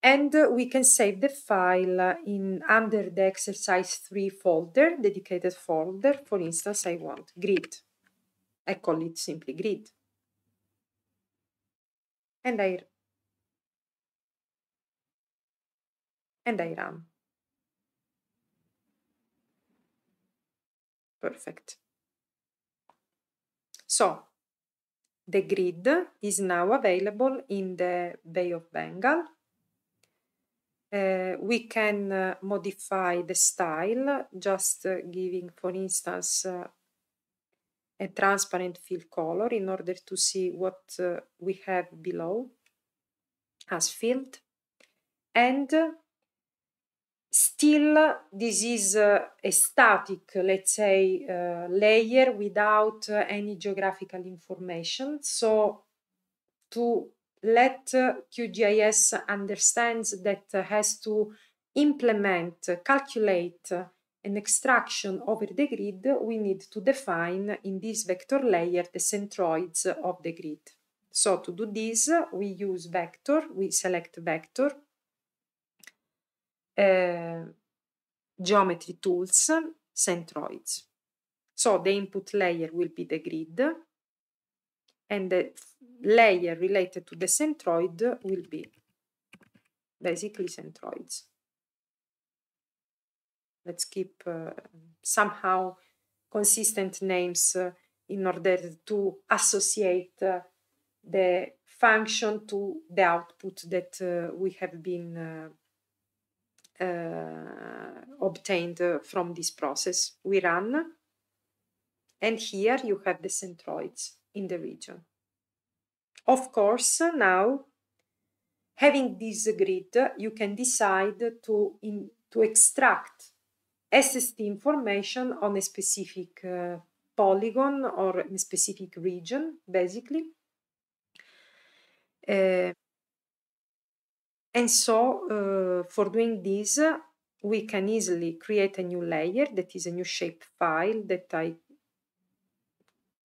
[SPEAKER 1] and we can save the file in under the exercise 3 folder, dedicated folder. For instance, I want grid. I call it simply grid. And I and I run. Perfect. So the grid is now available in the Bay of Bengal uh, we can uh, modify the style just uh, giving for instance a transparent fill color in order to see what we have below as filled, and still this is a static let's say layer without any geographical information so to let QGIS understands that has to implement, calculate an extraction over the grid, we need to define in this vector layer the centroids of the grid. So to do this, we use vector, we select vector, uh, geometry tools, centroids. So the input layer will be the grid, and the layer related to the centroid will be basically centroids. Let's keep uh, somehow consistent names uh, in order to associate uh, the function to the output that uh, we have been uh, uh, obtained from this process. We run, and here you have the centroids in the region. Of course, now, having this grid, you can decide to, in, to extract SST information on a specific uh, polygon or a specific region, basically. Uh, and so, uh, for doing this, we can easily create a new layer that is a new shape file that I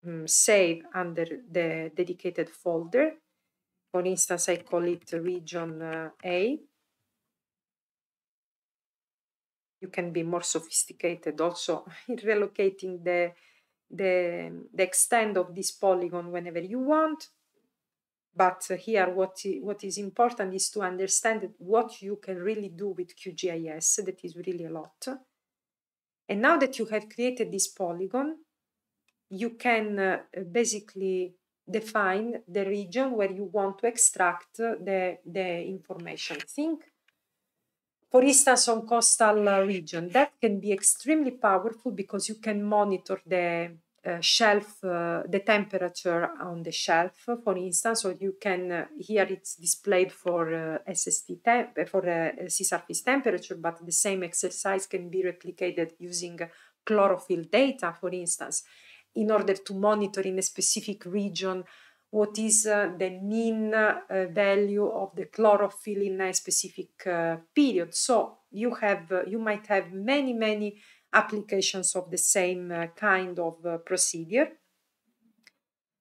[SPEAKER 1] um, mm, save under the dedicated folder. For instance, I call it region uh, A. You can be more sophisticated also [LAUGHS] in relocating the, the, the extent of this polygon whenever you want. But here, what, what is important is to understand what you can really do with QGIS, that is really a lot. And now that you have created this polygon, you can uh, basically define the region where you want to extract the, the information. Think, for instance, on coastal uh, region. That can be extremely powerful because you can monitor the uh, shelf, uh, the temperature on the shelf, for instance, or you can uh, here it's displayed for uh, SST temp for uh, sea surface temperature, but the same exercise can be replicated using chlorophyll data, for instance in order to monitor in a specific region what is uh, the mean uh, value of the chlorophyll in a specific uh, period. So you have you might have many many applications of the same kind of procedure.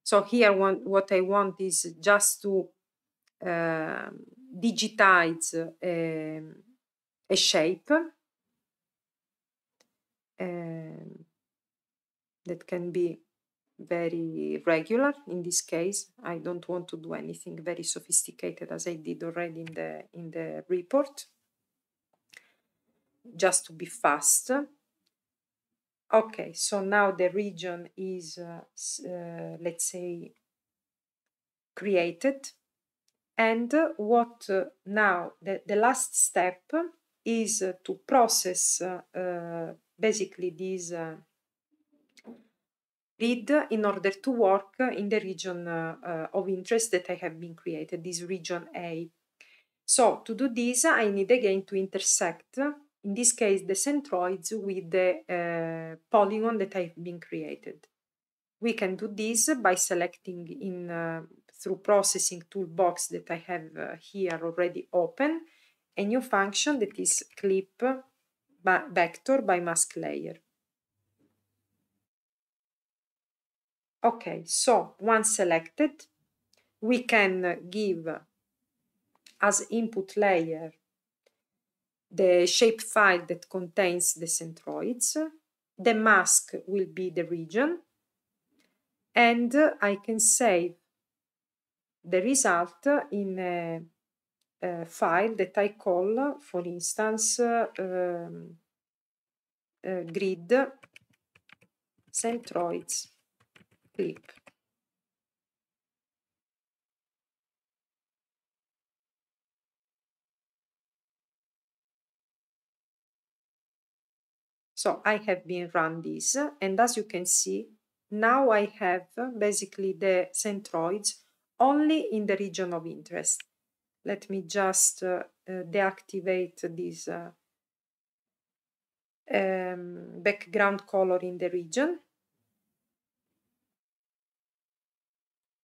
[SPEAKER 1] So here one, what I want is just to uh, digitize a, um, a shape. Um, that can be very regular in this case i don't want to do anything very sophisticated as i did already in the in the report just to be fast okay so now the region is uh, uh, let's say created and what uh, now the, the last step is to process uh, uh, basically these uh, Read in order to work in the region eh, of interest that I have been created, this region A. So to do this, I need again to intersect, in this case, the centroids with the eh, polygon that I've been created. We can do this by selecting in uh, through processing toolbox that I have uh, here already open a new function that is clip vector by mask layer. Okay, so once selected, we can give as input layer the shape file that contains the centroids. The mask will be the region. And I can save the result in a, a file that I call, for instance, um, uh, grid centroids sleep So I have been run this and as you can see now I have basically the centroids only in the region of interest. Let me just uh, uh, deactivate this uh, um, background color in the region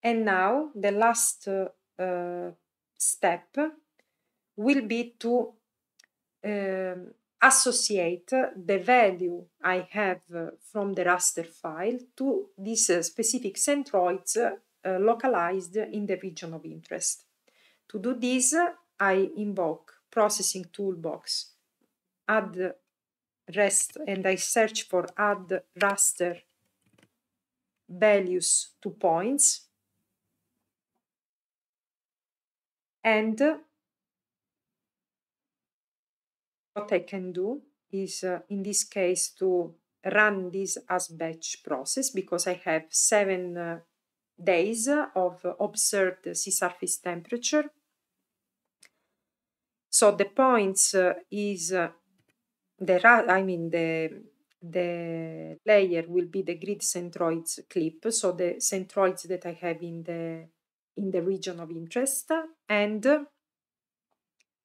[SPEAKER 1] And now the last uh, uh step will be to um, associate the value I have uh, from the raster file to these uh, specific centroids uh, localized in the region of interest. To do this, I invoke processing toolbox, add rest, and I search for add raster values to points. And what I can do is uh, in this case to run this as batch process because I have seven uh, days of observed sea surface temperature. So the points uh, is uh, the I mean the the layer will be the grid centroids clip, so the centroids that I have in the in the region of interest and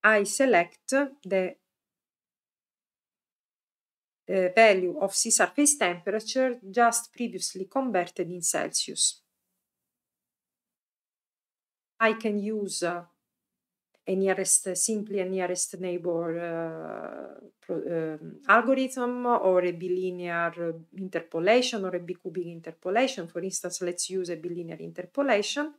[SPEAKER 1] I select the value of sea surface temperature just previously converted in Celsius. I can use uh, a nearest, uh, simply a nearest neighbor uh, um, algorithm or a bilinear interpolation or a bicubic interpolation. For instance, let's use a bilinear interpolation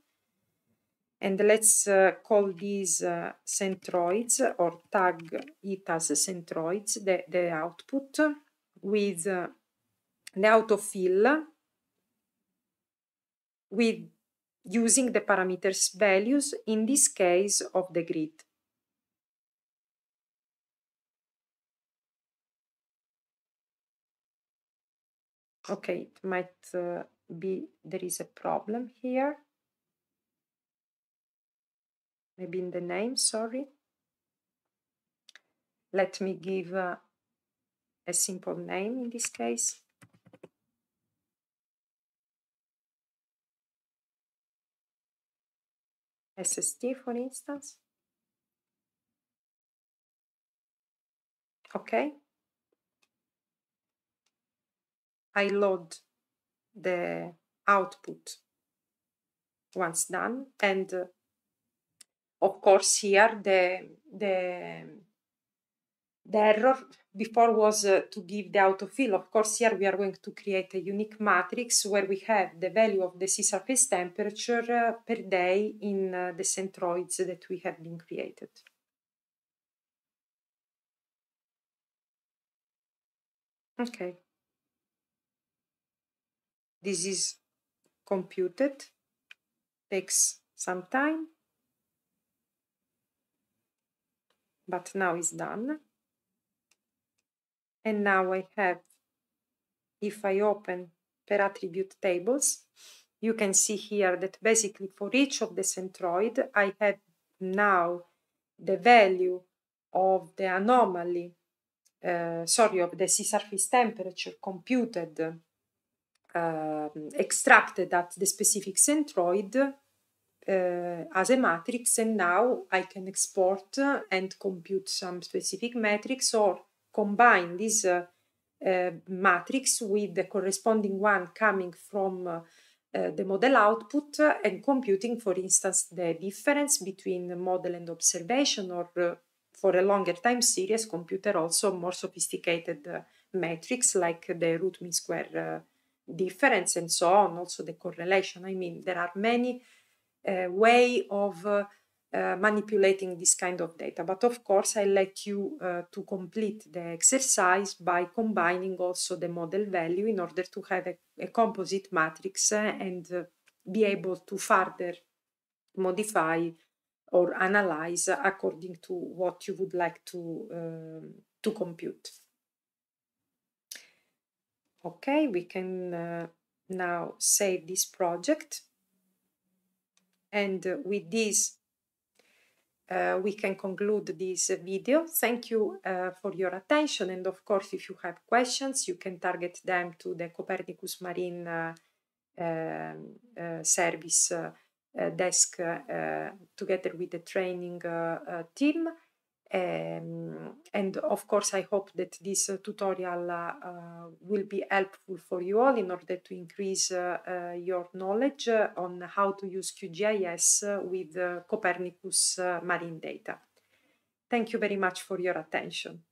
[SPEAKER 1] and let's uh, call these uh, centroids or tag it as centroids, the, the output with uh, the autofill with using the parameters values, in this case of the grid. Okay, it might uh, be there is a problem here maybe in the name, sorry. Let me give uh, a simple name in this case. SST, for instance. Okay. I load the output once done and uh, of course here the the the error before was uh, to give the autofill. Of course, here we are going to create a unique matrix where we have the value of the sea surface temperature uh, per day in uh, the centroids that we have been created. Okay. This is computed, takes some time. but now it's done. And now I have, if I open per attribute tables, you can see here that basically for each of the centroid, I have now the value of the anomaly, uh, sorry, of the sea surface temperature computed, uh, extracted at the specific centroid uh, as a matrix and now I can export uh, and compute some specific metrics, or combine this uh, matrix with the corresponding one coming from the model output and computing, for instance, the difference between the model and observation or for a longer time series computer also more sophisticated metrics like the root mean square difference and so on, also the correlation. I mean, there are many way of uh, manipulating this kind of data. But of course, I let you uh, to complete the exercise by combining also the model value in order to have a, a composite matrix uh, and be able to further modify or analyze according to what you would like to, um, to compute. Okay, we can uh, now save this project. And uh, with this, uh, we can conclude this video. Thank you uh, for your attention. And of course, if you have questions, you can target them to the Copernicus Marine uh, um, uh Service uh, desk together with the training team. Um, and of course, I hope that this uh, tutorial uh, uh, will be helpful for you all in order to increase your knowledge on how to use QGIS with Copernicus marine data. Thank you very much for your attention.